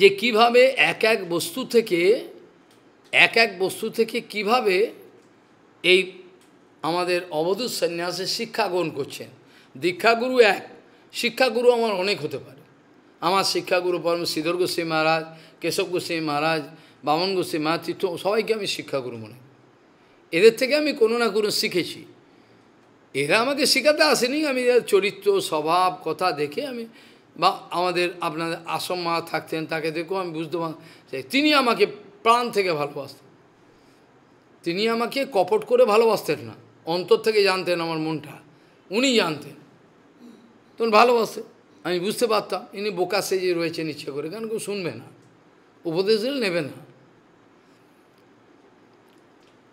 যে কিভাবে এক এক বস্তু থেকে এক এক বস্তু থেকে কিভাবে এই আমাদের অবধূত সন্ন্যাসের শিক্ষা গ্রহণ করছেন দীক্ষাগুরু এক শিক্ষাগুরু আমার অনেক হতে পারে আমার শিক্ষাগুরু পরম শ্রীধর গোস্বী মহারাজ কেশব গোস্বী মহারাজ বামন গোস্বী মা তীর্থ সবাইকে আমি শিক্ষাগুরু মনে এদের থেকে আমি কোনো না কোনো শিখেছি এরা আমাকে শেখাতে আসেনি আমি চরিত্র স্বভাব কথা দেখে আমি বা আমাদের আপনাদের আশ্রম মা থাকতেন তাকে দেখো আমি বুঝতে পারি তিনি আমাকে প্রাণ থেকে ভালোবাসতেন তিনি আমাকে কপট করে ভালোবাসতেন না অন্তর থেকে জানতেন আমার মনটা উনি জানতেন তখন ভালোবাসে আমি বুঝতে পারতাম ইনি বোকা সেজে রয়েছেন ইচ্ছে করে কারণ কেউ শুনবে না উপদেশ দিলে নেবে না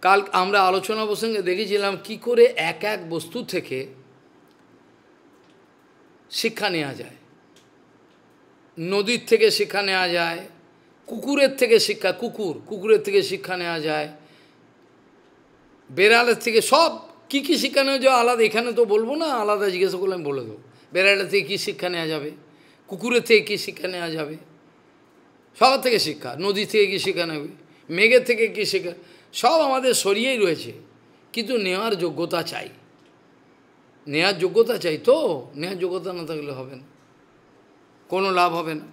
কাল আমরা আলোচনা প্রসঙ্গে দেখেছিলাম কি করে এক এক বস্তু থেকে শিক্ষা নেওয়া যায় নদীর থেকে শিক্ষা নেওয়া যায় কুকুরের থেকে শিক্ষা কুকুর কুকুরের থেকে শিক্ষা নেওয়া যায় বেড়ালের থেকে সব কি কি শিক্ষা নেওয়া যায় আলাদা এখানে তো বলবো না আলাদা জিজ্ঞাসা করলে আমি বলে দেবো বেড়ালের থেকে কী শিক্ষা নেওয়া যাবে কুকুরের থেকে কী শিক্ষা নেওয়া যাবে সবার থেকে শিক্ষা নদী থেকে কী শিক্ষা নেবে মেঘের থেকে কী শিক্ষা সব আমাদের সরিয়েই রয়েছে কিন্তু নেওয়ার যোগ্যতা চাই নেওয়ার যোগ্যতা চাই তো নেওয়ার যোগ্যতা না থাকলে হবে না কোনো লাভ হবে না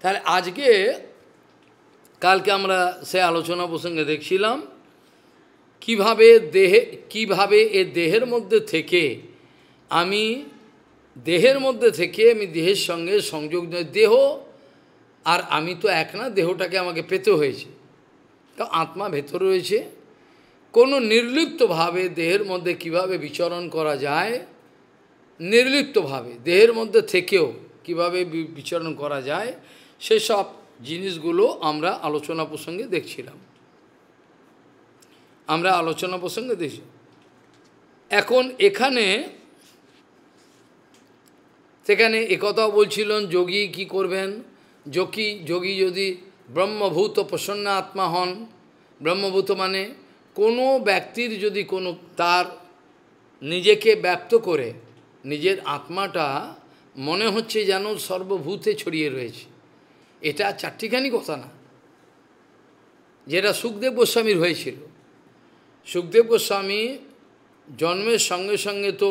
তাহলে আজকে কালকে আমরা সে আলোচনা প্রসঙ্গে দেখছিলাম কিভাবে দেহে কিভাবে এ দেহের মধ্যে থেকে আমি দেহের মধ্যে থেকে আমি দেহের সঙ্গে সংযোগ দেহ আর আমি তো এক না দেহটাকে আমাকে পেতে হয়েছে তো আত্মা ভেতর রয়েছে কোনো নির্লিপ্তভাবে দেহের মধ্যে কিভাবে বিচরণ করা যায় নির্লিপ্তভাবে দেহের মধ্যে থেকেও কিভাবে বিচরণ করা যায় সেসব জিনিসগুলো আমরা আলোচনা প্রসঙ্গে দেখছিলাম আমরা আলোচনা প্রসঙ্গে দেখছি এখন এখানে সেখানে একথাও বলছিলেন যোগী কি করবেন যোগী যোগী যদি ব্রহ্মভূত প্রসন্ন আত্মা হন ব্রহ্মভূত মানে কোনো ব্যক্তির যদি কোনো তার নিজেকে ব্যক্ত করে নিজের আত্মাটা মনে হচ্ছে যেন সর্বভূতে ছড়িয়ে রয়েছে এটা চারটিখানি কথা না যেটা সুখদেব গোস্বামীর হয়েছিল সুখদেব গোস্বামী জন্মের সঙ্গে সঙ্গে তো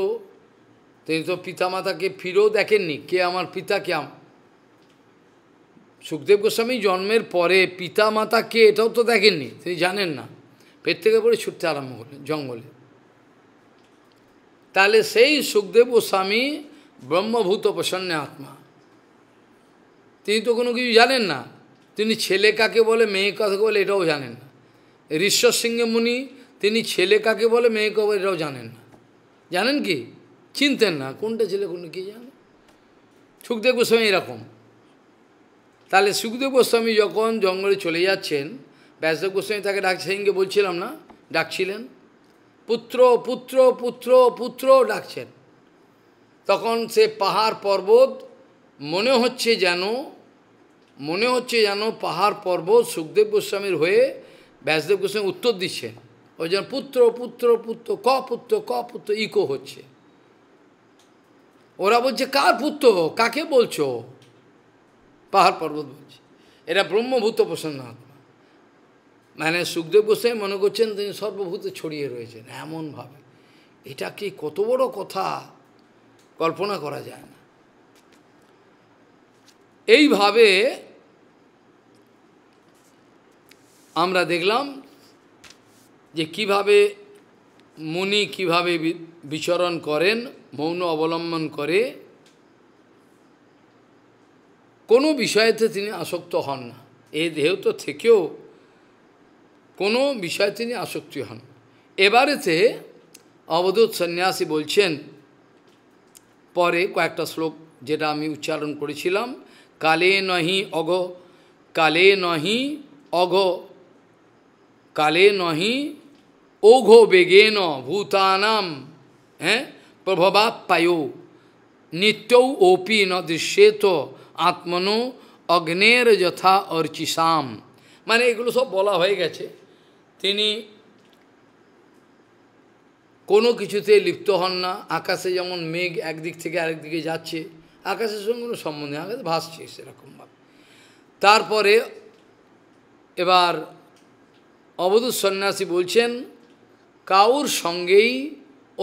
তিনি তো পিতামাতাকে ফিরেও দেখেননি কে আমার পিতা কে আম সুখদেব গোস্বামী জন্মের পরে পিতামাতা কে এটাও তো দেখেননি তিনি জানেন না পেট থেকে পরে ছুটতে আরম্ভ করলেন জঙ্গলে তাহলে সেই সুখদেব গোস্বামী ব্রহ্মভূত প্রসন্ন আত্মা তিনি তো কোনো কিছু জানেন না তিনি ছেলে কাকে বলে মেয়ে কাকে বলে এটাও জানেন না ঋশ্বর সিংহ মুনি তিনি ছেলে কাকে বলে মেয়ে কাকে বলে এটাও জানেন না জানেন কি চিনতেন না কোনটা ছেলে কোনটা কি জানে সুখদেব গোস্বামী এরকম তাহলে সুখদেব গোস্বামী যখন জঙ্গলে চলে যাচ্ছেন ব্যাসদেব গোস্বামী তাকে সিংহে বলছিলাম না ডাকছিলেন পুত্র পুত্র পুত্র পুত্র ডাকছেন তখন সে পাহাড় পর্বত মনে হচ্ছে যেন মনে হচ্ছে যেন পাহাড় পর্বত সুখদেব গোস্বামীর হয়ে ব্যাসদেব গোস্বামী উত্তর দিচ্ছেন ওই যেন পুত্র পুত্র পুত্র ক পুত্র ক পুত্র ইকো হচ্ছে ওরা বলছে কার পুত্র কাকে বলছো পাহাড় পর্বত বলছে এরা ব্রহ্মভূত প্রসন্ন আত্মা মানে সুখদেব গোস্বামী মনে করছেন তিনি সর্বভূতে ছড়িয়ে রয়েছেন এমনভাবে এটা কি কত বড় কথা কল্পনা করা যায় না এইভাবে আমরা দেখলাম যে কিভাবে মুনি কিভাবে বিচরণ করেন মৌন অবলম্বন করে কোনো বিষয়েতে তিনি আসক্ত হন না এ দেহ তো থেকেও কোনো বিষয়ে তিনি আসক্তি হন এবারেতে অবধূত সন্ন্যাসী বলছেন পরে কয়েকটা শ্লোক যেটা আমি উচ্চারণ করেছিলাম কালে নহি অঘ কালে নহি অঘ কালে নহি অঘ বেগেন ভূতানাম হ্যাঁ পায়ো নিত্যৌ অপি ন দৃশ্যেত আত্মনো অগ্নের যথা অর্চিসাম মানে এগুলো সব বলা হয়ে গেছে তিনি কোনো কিছুতে লিপ্ত হন না আকাশে যেমন মেঘ একদিক থেকে আরেক দিকে যাচ্ছে আকাশের সঙ্গে কোনো সম্বন্ধে আকাশ ভাসছে সেরকমভাবে তারপরে এবার অবধূত সন্ন্যাসী বলছেন কাউর সঙ্গেই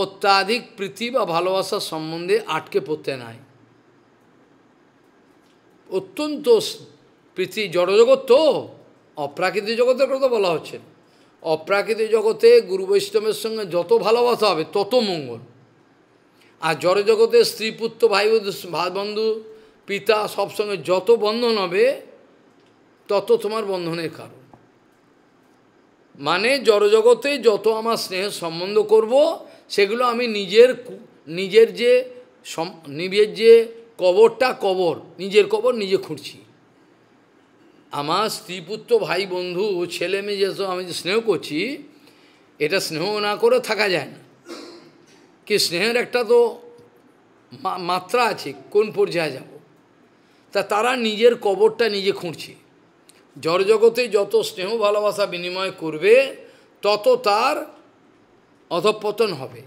অত্যাধিক প্রীতি বা ভালোবাসার সম্বন্ধে আটকে পড়তে নাই অত্যন্ত প্রীতি জড়জগৎ তো অপ্রাকৃতিক জগতের কথা বলা হচ্ছে অপ্রাকৃত জগতে গুরু বৈষ্ণবের সঙ্গে যত ভালোবাসা হবে তত মঙ্গল আর জড় জগতে স্ত্রী পুত্র ভাই বন্ধু পিতা সব সঙ্গে যত বন্ধন হবে তত তোমার বন্ধনের কারণ মানে জড়জগতে যত আমার স্নেহের সম্বন্ধ করব সেগুলো আমি নিজের নিজের যে নিজের যে কবরটা কবর নিজের কবর নিজে খুঁড়ছি আমার স্ত্রীপুত্র ভাই বন্ধু ছেলে মেয়ে যেসব আমি যে স্নেহ করছি এটা স্নেহ না করে থাকা যায় না কি স্নেহের একটা তো মাত্রা আছে কোন পর্যায়ে যাব তা তারা নিজের কবরটা নিজে খুঁড়ছে জড়জগতে যত স্নেহ ভালোবাসা বিনিময় করবে তত তার অধপতন হবে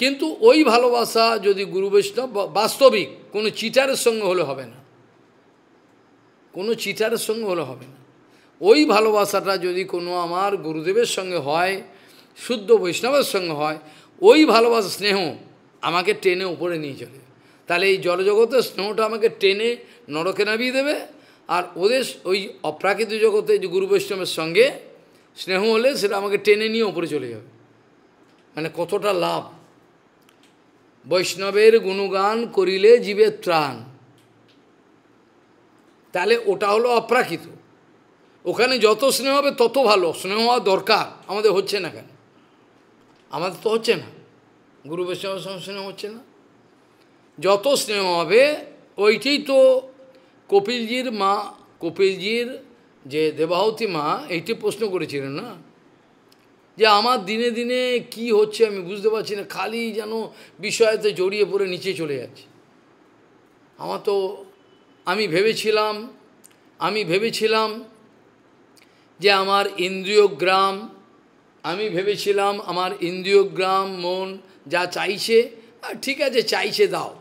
কিন্তু ওই ভালোবাসা যদি গুরু বৈষ্ণব বাস্তবিক কোনো চিটারের সঙ্গে হলে হবে না কোনো চিটারের সঙ্গে হলে হবে না ওই ভালোবাসাটা যদি কোনো আমার গুরুদেবের সঙ্গে হয় শুদ্ধ বৈষ্ণবের সঙ্গে হয় ওই ভালোবাসা স্নেহ আমাকে টেনে উপরে নিয়ে চলে তাহলে এই জলজগতের স্নেহটা আমাকে টেনে নরকে নামিয়ে দেবে আর ওদের ওই অপ্রাকৃত জগতে যে গুরু বৈষ্ণবের সঙ্গে স্নেহ হলে সেটা আমাকে টেনে নিয়ে উপরে চলে যাবে মানে কতটা লাভ বৈষ্ণবের গুণগান করিলে জীবের ত্রাণ তাহলে ওটা হলো অপ্রাকৃত ওখানে যত স্নেহ হবে তত ভালো স্নেহ হওয়া দরকার আমাদের হচ্ছে না কেন আমাদের তো হচ্ছে না গুরু বৈষ্ণব স্নেহ হচ্ছে না যত স্নেহ হবে ওইটাই তো কপিলজির মা কপিলজির যে দেবাহতী মা এইটি প্রশ্ন করেছিলেন না যে আমার দিনে দিনে কি হচ্ছে আমি বুঝতে পারছি না খালি যেন বিষয়তে জড়িয়ে পড়ে নিচে চলে যাচ্ছে আমার তো আমি ভেবেছিলাম আমি ভেবেছিলাম যে আমার ইন্দ্রিয়গ্রাম আমি ভেবেছিলাম আমার ইন্দ্রিয়গ্রাম মন যা চাইছে আর ঠিক আছে চাইছে দাও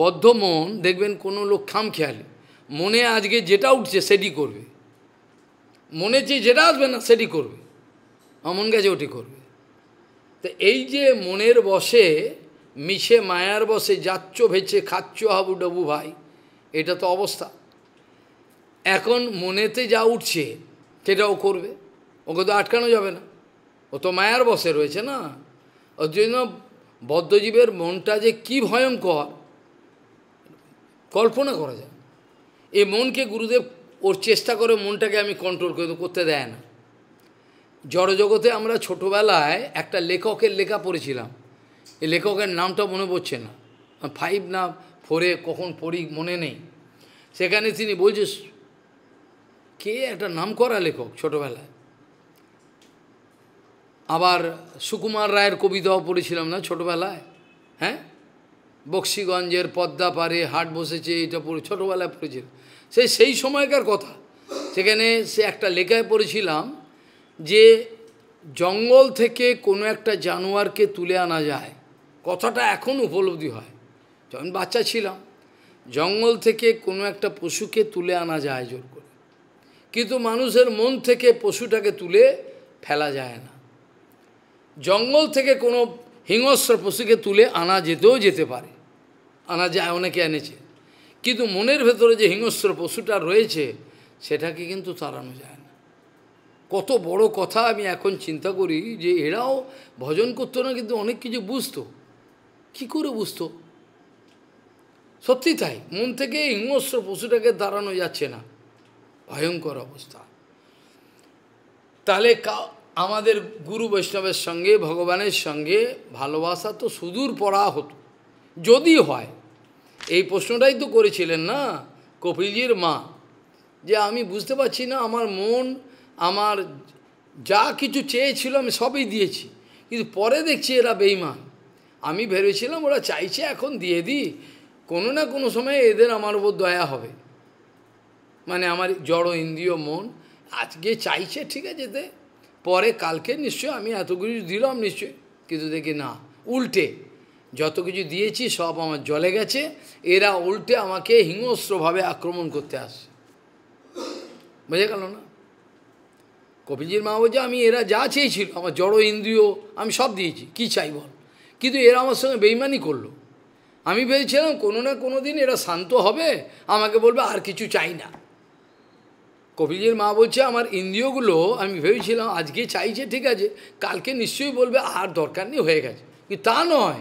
বদ্ধ মন দেখবেন কোনো লোক খাম খেয়ালি মনে আজকে যেটা উঠছে সেটি করবে মনে যে যেটা আসবে না সেটি করবে অমন গেছে ওটি করবে তো এই যে মনের বসে মিশে মায়ার বসে যাচ্ছ ভেছে খাচ্ছ হাবু ডবু ভাই এটা তো অবস্থা এখন মনেতে যা উঠছে সেটাও করবে ওকে তো আটকানো যাবে না ও তো মায়ার বসে রয়েছে না ওর জন্য বদ্ধজীবের মনটা যে কি ভয়ঙ্কর কল্পনা করা যায় এই মনকে গুরুদেব ওর চেষ্টা করে মনটাকে আমি কন্ট্রোল করে করতে দেয় না জড়জগতে আমরা ছোটোবেলায় একটা লেখকের লেখা পড়েছিলাম এই লেখকের নামটা মনে পড়ছে না ফাইভ না ফোরে কখন পড়ি মনে নেই সেখানে তিনি বলছে কে একটা নাম করা লেখক ছোটবেলায় আবার সুকুমার রায়ের কবিতাও পড়েছিলাম না ছোটবেলায় হ্যাঁ বক্সিগঞ্জের পদ্মা পারে হাট বসেছে এটা পড়ে ছোটোবেলায় পড়েছিল সে সেই সময়কার কথা সেখানে সে একটা লেখায় পড়েছিলাম যে জঙ্গল থেকে কোনো একটা জানোয়ারকে তুলে আনা যায় কথাটা এখন উপলব্ধি হয় যখন বাচ্চা ছিলাম জঙ্গল থেকে কোনো একটা পশুকে তুলে আনা যায় জোর করে কিন্তু মানুষের মন থেকে পশুটাকে তুলে ফেলা যায় না জঙ্গল থেকে কোনো হিংস্র পশুকে তুলে আনা যেতেও যেতে পারে আনা যায় অনেকে এনেছে কিন্তু মনের ভেতরে যে হিংস্র পশুটা রয়েছে সেটাকে কিন্তু তাড়ানো যায় না কত বড় কথা আমি এখন চিন্তা করি যে এরাও ভজন করতো না কিন্তু অনেক কিছু বুঝতো কি করে বুঝতো সত্যি তাই মন থেকে হিংস্র পশুটাকে দাঁড়ানো যাচ্ছে না ভয়ঙ্কর অবস্থা তাহলে আমাদের গুরু বৈষ্ণবের সঙ্গে ভগবানের সঙ্গে ভালোবাসা তো সুদূর পড়া হতো যদি হয় এই প্রশ্নটাই তো করেছিলেন না কপিলজির মা যে আমি বুঝতে পারছি না আমার মন আমার যা কিছু চেয়েছিল আমি সবই দিয়েছি কিন্তু পরে দেখছি এরা বেইমান আমি ভেবেছিলাম ওরা চাইছে এখন দিয়ে দিই কোনো না কোনো সময় এদের আমার উপর দয়া হবে মানে আমার জড় ইন্দ্রিয় মন আজকে চাইছে ঠিক আছে যেতে পরে কালকে নিশ্চয় আমি এত কিছু দিলাম নিশ্চয় কিন্তু দেখি না উল্টে যত কিছু দিয়েছি সব আমার জলে গেছে এরা উল্টে আমাকে হিংস্রভাবে আক্রমণ করতে আসে বুঝে গেল না কপিলজির মা বলছে আমি এরা যা চেয়েছিল আমার জড় ইন্দ্রিয় আমি সব দিয়েছি কি চাই বল কিন্তু এরা আমার সঙ্গে বেইমানি করলো আমি ভেবেছিলাম কোনো না কোনো দিন এরা শান্ত হবে আমাকে বলবে আর কিছু চাই না কপিলজির মা বলছে আমার ইন্দ্রিয়গুলো আমি ভেবেছিলাম আজকে চাইছে ঠিক আছে কালকে নিশ্চয়ই বলবে আর দরকার নেই হয়ে গেছে তা নয়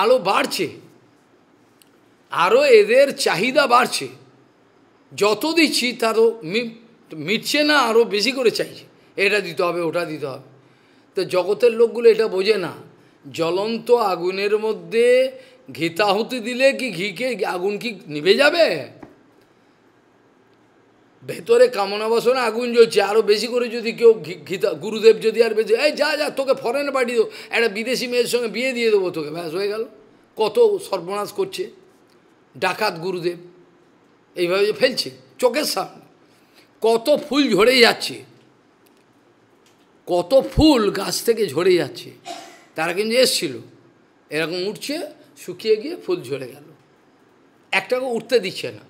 আলো বাড়ছে আরও এদের চাহিদা বাড়ছে যত দিচ্ছি তারও মিটছে না আরও বেশি করে চাইছে এটা দিতে হবে ওটা দিতে হবে তো জগতের লোকগুলো এটা বোঝে না জ্বলন্ত আগুনের মধ্যে ঘিতাহুতি দিলে কি ঘিকে আগুন কি নিভে যাবে ভেতরে কামনা বাসনা আগুন জ্বলছে আরও বেশি করে যদি কেউ ঘিতা গুরুদেব যদি আর বেশি এই যা যা তোকে ফরেন পাঠিয়ে দেবো একটা বিদেশি মেয়ের সঙ্গে বিয়ে দিয়ে দেবো তোকে ব্যাস হয়ে গেল কত সর্বনাশ করছে ডাকাত গুরুদেব এইভাবে যে ফেলছে চোখের সামনে কত ফুল ঝরে যাচ্ছে কত ফুল গাছ থেকে ঝরে যাচ্ছে তারা কিন্তু এসছিল এরকম উঠছে শুকিয়ে গিয়ে ফুল ঝরে গেল একটাকে উঠতে দিচ্ছে না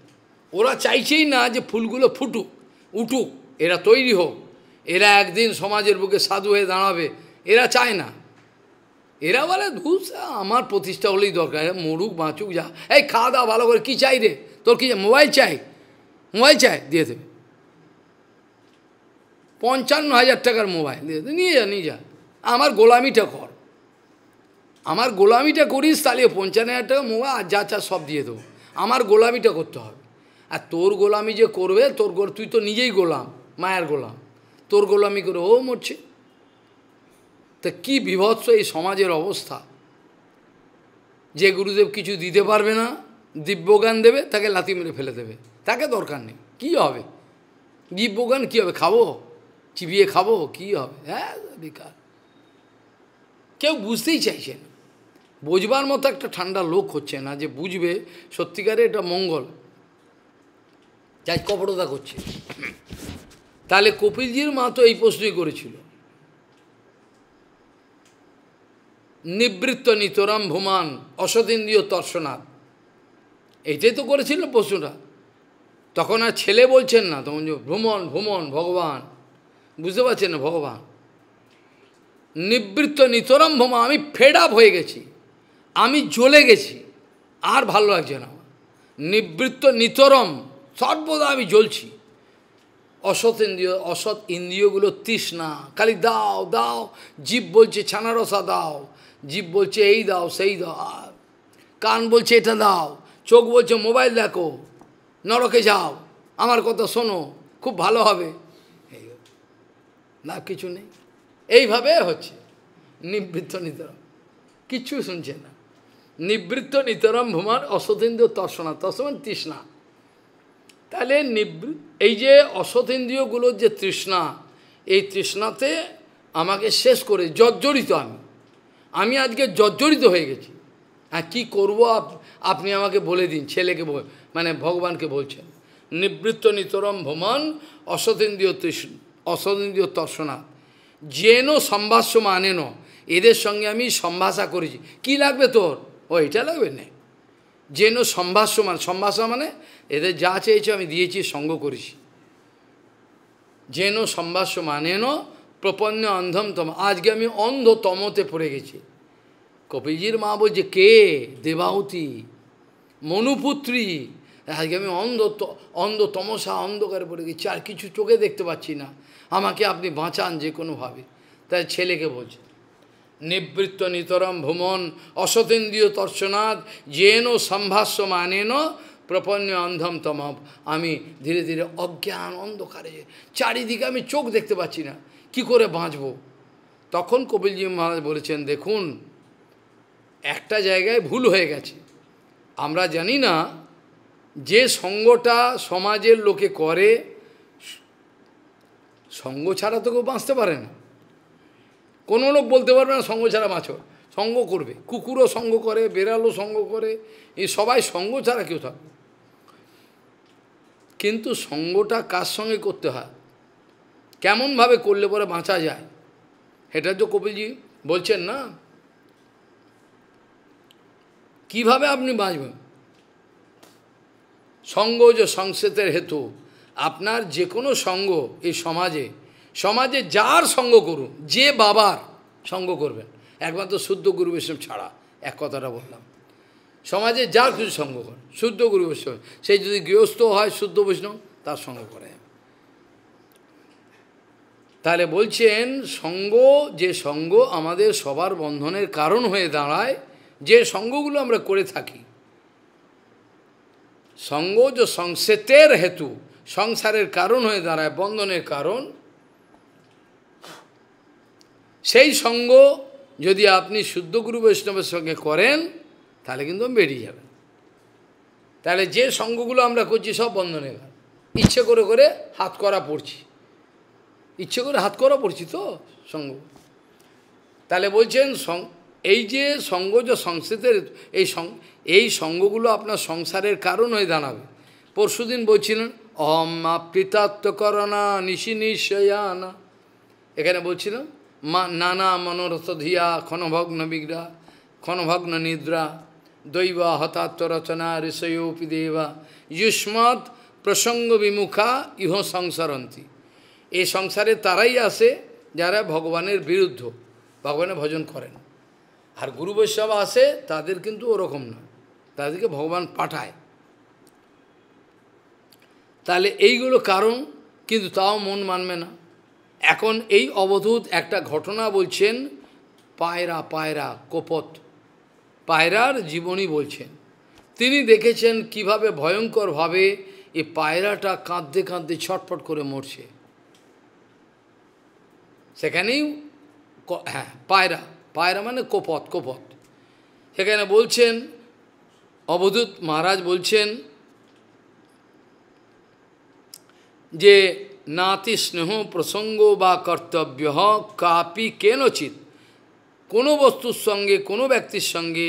ওরা চাইছেই না যে ফুলগুলো ফুটুক উঠুক এরা তৈরি হোক এরা একদিন সমাজের বুকে সাধু হয়ে দাঁড়াবে এরা চায় না এরা বলে ধুস আমার প্রতিষ্ঠা হলেই দরকার মরুক বাঁচুক যা এই খাওয়া দাওয়া ভালো করে কী চাই রে তোর কী মোবাইল চাই মোবাইল চাই দিয়ে দেবে পঞ্চান্ন হাজার টাকার মোবাইল দিয়ে দেবে নিয়ে যা নিয়ে যা আমার গোলামিটা কর আমার গোলামিটা করিস তাহলে পঞ্চান্ন হাজার টাকা মোয়া আর যা চা সব দিয়ে দেবো আমার গোলামিটা করতে হবে আর তোর গোলামি যে করবে তোর তুই তো নিজেই গোলাম মায়ের গোলাম তোর গোলামি করে ও মরছে তা কি বিভৎস এই সমাজের অবস্থা যে গুরুদেব কিছু দিতে পারবে না দিব্যজ্ঞান দেবে তাকে লাথি মেরে ফেলে দেবে তাকে দরকার নেই কী হবে দিব্যজ্ঞান কী হবে খাবো চিবিয়ে খাবো কী হবে হ্যাঁ বেকার কেউ বুঝতেই চাইছে না বোঝবার মতো একটা ঠান্ডা লোক হচ্ছে না যে বুঝবে সত্যিকারে এটা মঙ্গল যাই কপটতা করছে তাহলে কপিলজির মা তো এই প্রশ্নই করেছিল নিবৃত্ত নিতরাম ভুমান অসতেন্দ্রীয় তর্শনাথ এইটাই তো করেছিল পশুরা তখন আর ছেলে বলছেন না তখন যে ভ্রমণ ভ্রমণ ভগবান বুঝতে পারছেন না ভগবান নিবৃত্ত নিতরম্ভমা আমি ফেড আপ হয়ে গেছি আমি জ্বলে গেছি আর ভালো লাগছে না নিবৃত্ত নিতরম সর্বদা আমি জ্বলছি অসৎ ইন্দ্রিয় অসৎ ইন্দ্রিয়গুলো তৃষ্ণা খালি দাও দাও জীব বলছে ছানারসা দাও জীব বলছে এই দাও সেই দাও কান বলছে এটা দাও চোখ বলছে মোবাইল দেখো নরকে যাও আমার কথা শোনো খুব ভালো হবে না কিছু নেই এইভাবে হচ্ছে নিবৃত্ত নিতরম কিচ্ছু শুনছে না নিবৃত্ত নিতরম ভুমান অসতেন্দ্র তর্ষণা তসমান তৃষ্ণা তাহলে এই যে অসতেন্দ্রিয়গুলোর যে তৃষ্ণা এই তৃষ্ণাতে আমাকে শেষ করে জর্জরিত আমি আমি আজকে জর্জরিত হয়ে গেছি আর কী করবো আপনি আমাকে বলে দিন ছেলেকে মানে ভগবানকে বলছেন নিবৃত্ত নিতরম ভ্রমণ অসতেন্দ্রীয় তৃষ্ণ অসতেন্দ্রীয় তর্ষণা যেন সম্ভাষ্য মানেন এদের সঙ্গে আমি সম্ভাষা করেছি কি লাগবে তোর ও এটা লাগবে নে যেন সম্ভাষ্য মানে সম্ভাষ মানে এদের যা চেয়েছে আমি দিয়েছি সঙ্গ করেছি যেন সম্ভাষ্য মানে ন প্রপন্ন অন্ধম তম আজকে আমি অন্ধ তমতে পড়ে গেছি কপিজির মা বলছে কে দেবাহতি মনুপুত্রী আজকে আমি অন্ধ অন্ধ তমসা অন্ধকারে পড়ে গেছি আর কিছু চোখে দেখতে পাচ্ছি না আমাকে আপনি বাঁচান যে কোনোভাবে তাই ছেলেকে বলছে নিবৃত্ত নিতরম ভুমন অসতেন্দ্রীয় তর্শনাদ যেন সম্ভাষ্য মানেন প্রপন্ন অন্ধম তমব আমি ধীরে ধীরে অজ্ঞান অন্ধকারে চারিদিকে আমি চোখ দেখতে পাচ্ছি না কি করে বাঁচব তখন কপিলজি মহারাজ বলেছেন দেখুন একটা জায়গায় ভুল হয়ে গেছে আমরা জানি না যে সঙ্গটা সমাজের লোকে করে সঙ্গ ছাড়া তো কেউ বাঁচতে পারে না কোনো লোক বলতে পারবে না সঙ্গ ছাড়া মাছর সঙ্গ করবে কুকুরও সঙ্গ করে বেড়ালও সঙ্গ করে এই সবাই সঙ্গ ছাড়া কেউ থাকবে কিন্তু সঙ্গটা কার সঙ্গে করতে হয় কেমনভাবে করলে পরে বাঁচা যায় সেটা তো কপিলজি বলছেন না কিভাবে আপনি বাঁচবেন সঙ্গ যে সংসেতের হেতু আপনার যে কোনো সঙ্গ এই সমাজে সমাজে যার সঙ্গ করুন যে বাবার সঙ্গ করবেন একমাত্র শুদ্ধ গুরু বৈষ্ণব ছাড়া এক কথাটা বললাম সমাজে যার কিছু সঙ্গ করেন শুদ্ধ গুরু বৈষ্ণব সে যদি গৃহস্থ হয় শুদ্ধ বৈষ্ণব তার সঙ্গ করে তাহলে বলছেন সঙ্গ যে সঙ্গ আমাদের সবার বন্ধনের কারণ হয়ে দাঁড়ায় যে সঙ্গগুলো আমরা করে থাকি সঙ্গ যে সংসেতের হেতু সংসারের কারণ হয়ে দাঁড়ায় বন্ধনের কারণ সেই সঙ্গ যদি আপনি শুদ্ধ গুরু বৈষ্ণবের সঙ্গে করেন তাহলে কিন্তু বেরিয়ে যাবেন তাহলে যে সঙ্গগুলো আমরা করছি সব বন্ধনের ঘাট ইচ্ছে করে করে হাত করা পড়ছি ইচ্ছে করে হাত করা পড়ছি তো সঙ্গ তাহলে বলছেন এই যে সঙ্গ যে সংস্কৃতের এই এই সঙ্গগুলো আপনার সংসারের কারণ হয়ে দাঁড়াবে পরশুদিন বলছিলেন অম করনা নিশি নিশ্চয়ানা এখানে বলছিলাম নানা ধিয়া ক্ষণভগ্ন বিগ্রা ক্ষণভগ্ন নিদ্রা দৈব হতাত্মরচনা ঋষয়োপি দেবা যুষ্মৎ প্রসঙ্গ বিমুখা ইহ সংসারন্তি এই সংসারে তারাই আসে যারা ভগবানের বিরুদ্ধ ভগবানের ভজন করেন আর গুরু বৈষ্ণব আসে তাদের কিন্তু ওরকম না তাদেরকে ভগবান পাঠায় তাহলে এইগুলো কারণ কিন্তু তাও মন মানবে না এখন এই অবধূত একটা ঘটনা বলছেন পায়রা পায়রা কোপত পায়রার জীবনী বলছেন তিনি দেখেছেন কিভাবে ভয়ঙ্করভাবে এই পায়রাটা কাঁদতে কাঁদতে ছটফট করে মরছে সেখানেই হ্যাঁ পায়রা পায়রা মানে কোপত কোপত সেখানে বলছেন অবধূত মহারাজ বলছেন যে নাতি স্নেহ প্রসঙ্গ বা কর্তব্য কাপি কেনচিত কোনো বস্তুর সঙ্গে কোনো ব্যক্তির সঙ্গে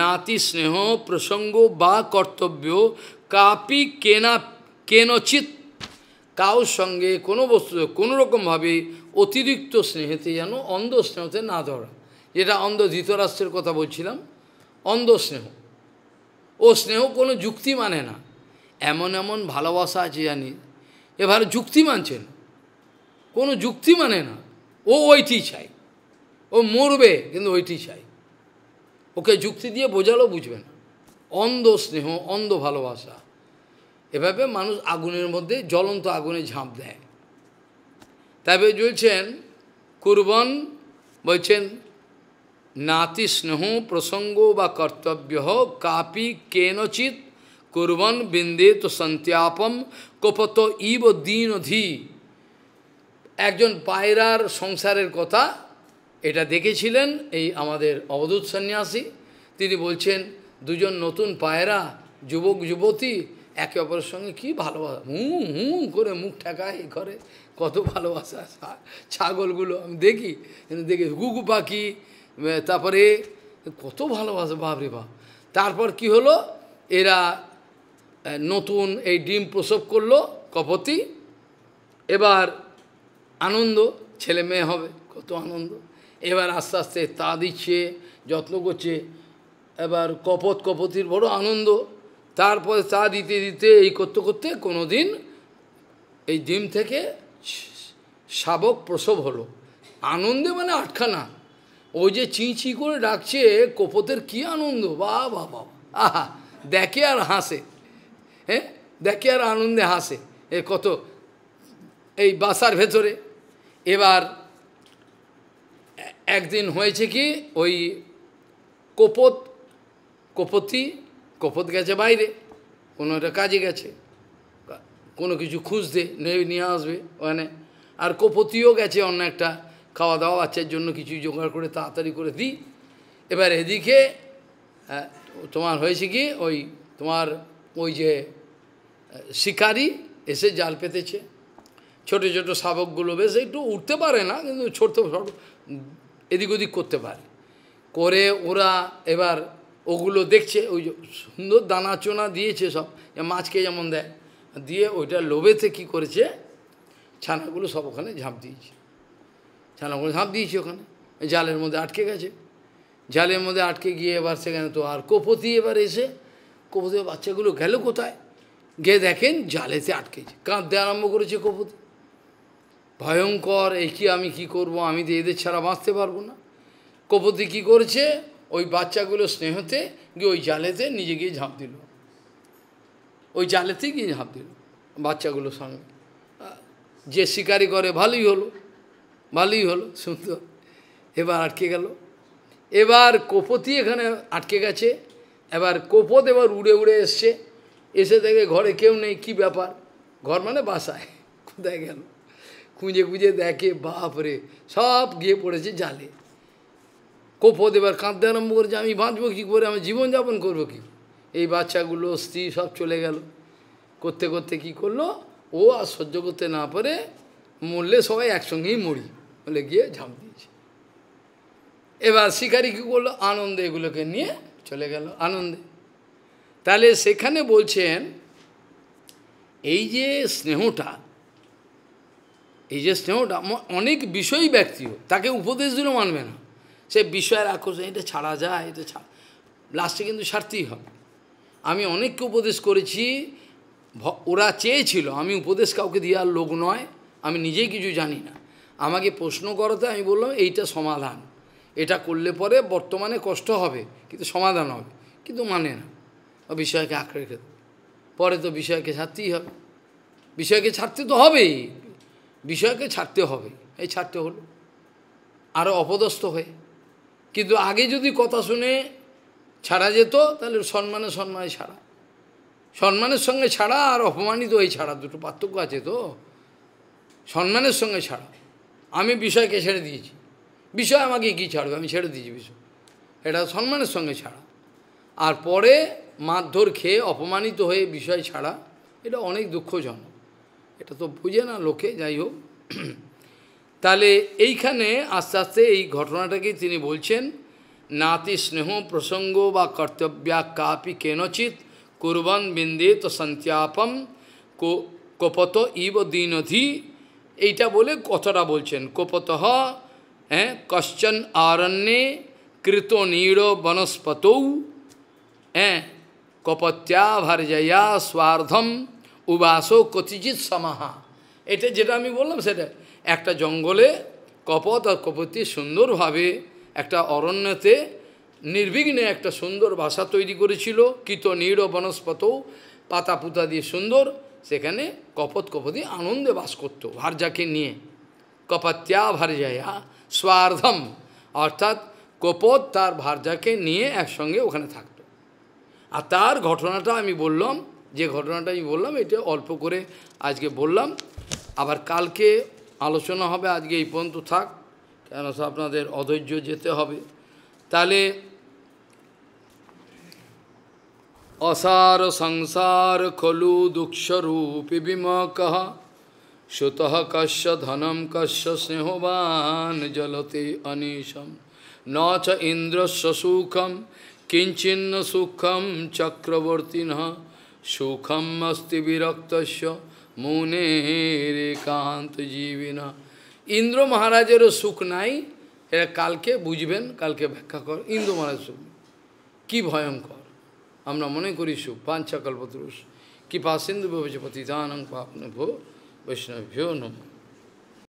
নাতি স্নেহ প্রসঙ্গ বা কর্তব্য কাপি কেনা কেনচিত কাউর সঙ্গে কোনো বস্তু কোনো রকমভাবে অতিরিক্ত স্নেহেতে যেন অন্ধ স্নেহতে না ধরা যেটা অন্ধ ধৃতরাষ্ট্রের কথা বলছিলাম অন্ধ স্নেহ ও স্নেহ কোনো যুক্তি মানে না এমন এমন ভালোবাসা আছে জানি এবার যুক্তি মানছে না কোনো যুক্তি মানে না ও ওইটি চাই ও মরবে কিন্তু ওইটি চাই ওকে যুক্তি দিয়ে বোঝালো বুঝবে না অন্ধ স্নেহ অন্ধ ভালোবাসা এভাবে মানুষ আগুনের মধ্যে জ্বলন্ত আগুনে ঝাঁপ দেয় তারপরে বলছেন কুরবন বলছেন নাতি স্নেহ প্রসঙ্গ বা কর্তব্য কাপি কেনচিত कुरवन बिंदे তো সন্ত্যাপম কপত ইব দীন ধি একজন পায়রার সংসারের কথা এটা দেখেছিলেন এই আমাদের অবধূত সন্ন্যাসী তিনি বলছেন দুজন নতুন পায়রা যুবক যুবতী একে অপরের সঙ্গে কি ভালোবাসা হু হু করে মুখ ঠেকায় করে কত ভালোবাসা ছাগলগুলো আমি দেখি কিন্তু দেখি গুগু পাখি তারপরে কত ভালোবাসা বাপরে বাপ তারপর কি হলো এরা নতুন এই ডিম প্রসব করলো কপতি এবার আনন্দ ছেলে মেয়ে হবে কত আনন্দ এবার আস্তে আস্তে তা দিচ্ছে যত্ন করছে এবার কপত কপতির বড় আনন্দ তারপরে তা দিতে দিতে এই করতে করতে কোনো দিন এই ডিম থেকে শাবক প্রসব হলো আনন্দে মানে আটখানা ওই যে চিঁচি করে ডাকছে কপতের কি আনন্দ বা বা আহা দেখে আর হাসে হ্যাঁ দেখে আর আনন্দে হাসে এ কত এই বাসার ভেতরে এবার একদিন হয়েছে কি ওই কোপত কোপতি কোপত গেছে বাইরে কোনো একটা কাজে গেছে কোনো কিছু খুঁজতে নিয়ে আসবে ওখানে আর কোপতিও গেছে অন্য একটা খাওয়া দাওয়া বাচ্চার জন্য কিছু জোগাড় করে তাড়াতাড়ি করে দিই এবার এদিকে তোমার হয়েছে কি ওই তোমার ওই যে শিকারি এসে জাল পেতেছে ছোট ছোটো শাবকগুলো বেশ একটু উঠতে পারে না কিন্তু ছোট এদিক ওদিক করতে পারে করে ওরা এবার ওগুলো দেখছে ওই সুন্দর দানা চোনা দিয়েছে সব মাছকে যেমন দেয় দিয়ে ওইটা লোভেতে কি করেছে ছানাগুলো সব ওখানে ঝাঁপ দিয়েছে ছানাগুলো ঝাঁপ দিয়েছে ওখানে জালের মধ্যে আটকে গেছে জালের মধ্যে আটকে গিয়ে এবার সেখানে তো আর কোপতি এবার এসে কপতি বাচ্চাগুলো গেল কোথায় গিয়ে দেখেন জালেতে আটকেছে কাঁদতে আরম্ভ করেছে কপতি ভয়ঙ্কর এই কি আমি কি করব আমি তো এদের ছাড়া বাঁচতে পারবো না কপতি কি করছে ওই বাচ্চাগুলো স্নেহতে গিয়ে ওই জালেতে নিজে গিয়ে ঝাঁপ দিল ওই জালেতেই গিয়ে ঝাঁপ দিল বাচ্চাগুলোর সঙ্গে যে শিকারি করে ভালোই হলো ভালোই হলো সুন্দর এবার আটকে গেল এবার কপতি এখানে আটকে গেছে এবার কোপদ এবার উড়ে উড়ে এসছে এসে দেখে ঘরে কেউ নেই কি ব্যাপার ঘর মানে বাসায় কোথায় গেল খুঁজে খুঁজে দেখে বাপ রে সব গিয়ে পড়েছে জালে কোপদ এবার কাঁদতে আরম্ভ করেছে আমি বাঁচবো কী করে আমি জীবনযাপন করবো কি এই বাচ্চাগুলো স্ত্রী সব চলে গেল করতে করতে কি করলো ও আর সহ্য করতে না পারে মরলে সবাই একসঙ্গেই মরি বলে গিয়ে ঝাঁপ দিয়েছে এবার শিকারি কী করলো আনন্দ এগুলোকে নিয়ে চলে গেল আনন্দে তাহলে সেখানে বলছেন এই যে স্নেহটা এই যে স্নেহটা অনেক বিষয় ব্যক্তিও তাকে উপদেশ দিলেও মানবে না সে বিষয়ের আকর্ষণ এটা ছাড়া যায় এটা ছাড়া লাস্টে কিন্তু ছাড়তেই হবে আমি অনেককে উপদেশ করেছি ওরা চেয়েছিল আমি উপদেশ কাউকে দেওয়ার লোক নয় আমি নিজেই কিছু জানি না আমাকে প্রশ্ন করতে আমি বললাম এইটা সমাধান এটা করলে পরে বর্তমানে কষ্ট হবে কিন্তু সমাধান হবে কিন্তু মানে না বিষয়কে আঁকড়ে রেখে পরে তো বিষয়কে ছাড়তেই হবে বিষয়কে ছাড়তে তো হবেই বিষয়কে ছাড়তে হবে এই ছাড়তে হলো আরও অপদস্থ হয়ে কিন্তু আগে যদি কথা শুনে ছাড়া যেত তাহলে সম্মানের সম্মানে ছাড়া সম্মানের সঙ্গে ছাড়া আর অপমানিত হয়ে ছাড়া দুটো পার্থক্য আছে তো সম্মানের সঙ্গে ছাড়া আমি বিষয়কে ছেড়ে দিয়েছি বিষয় আমাকে কী ছাড়বে আমি ছেড়ে দিয়েছি বিষয় এটা সম্মানের সঙ্গে ছাড়া আর পরে মারধর খেয়ে অপমানিত হয়ে বিষয় ছাড়া এটা অনেক দুঃখজনক এটা তো বুঝে না লোকে যাই হোক তাহলে এইখানে আস্তে আস্তে এই ঘটনাটাকেই তিনি বলছেন নাতি স্নেহ প্রসঙ্গ বা কর্তব্যা কাপি কেনচিত কুরবান বিন্দিত সন্ত্যাপম কোপত ইব দিনধি এইটা বলে কথাটা বলছেন কোপত হ্যাঁ कश्चन আরণ্যে কৃত नीड़ो वनस्पतौ হ্যাঁ কপত্যা ভার্জয়া স্বার্ধম উবাসো কচিজিৎ সমাহা এটা যেটা আমি বললাম সেটা একটা জঙ্গলে কপত আর কপতি সুন্দরভাবে একটা অরণ্যতে নির্বিঘ্নে একটা সুন্দর ভাষা তৈরি করেছিল কৃত নীড় বনস্পত পাতা পুতা দিয়ে সুন্দর সেখানে কপত কপতি আনন্দে বাস করত ভার্জাকে নিয়ে কপাত্যা ভার্জায়া স্বার্ধম অর্থাৎ কপোত তার ভারজাকে নিয়ে একসঙ্গে ওখানে থাকত আর তার ঘটনাটা আমি বললাম যে ঘটনাটা আমি বললাম এটা অল্প করে আজকে বললাম আবার কালকে আলোচনা হবে আজকে এই পর্যন্ত থাক কেন আপনাদের অধৈর্য যেতে হবে তাহলে অসার সংসার খলু দুঃখস্বরূপী বিমকহ সুতঃ কশ্য ধনম কশ্য স্নেহবান জলতে অনিশম ন চ ইন্দ্রস্য সুখম কিঞ্চিন্ন সুখম চক্রবর্তিন সুখম অস্তি বিরক্ত মুনেকান্ত জীবিনা ইন্দ্র মহারাজেরও সুখ নাই এরা কালকে বুঝবেন কালকে ব্যাখ্যা কর ইন্দ্র মহারাজ সুখ কি ভয়ঙ্কর আমরা মনে করি সুখ পাঞ্চাকল্পতরুষ কৃপা সিন্ধু ভবিষ্যপতিদানং পাপনভো Vaishnava Vyo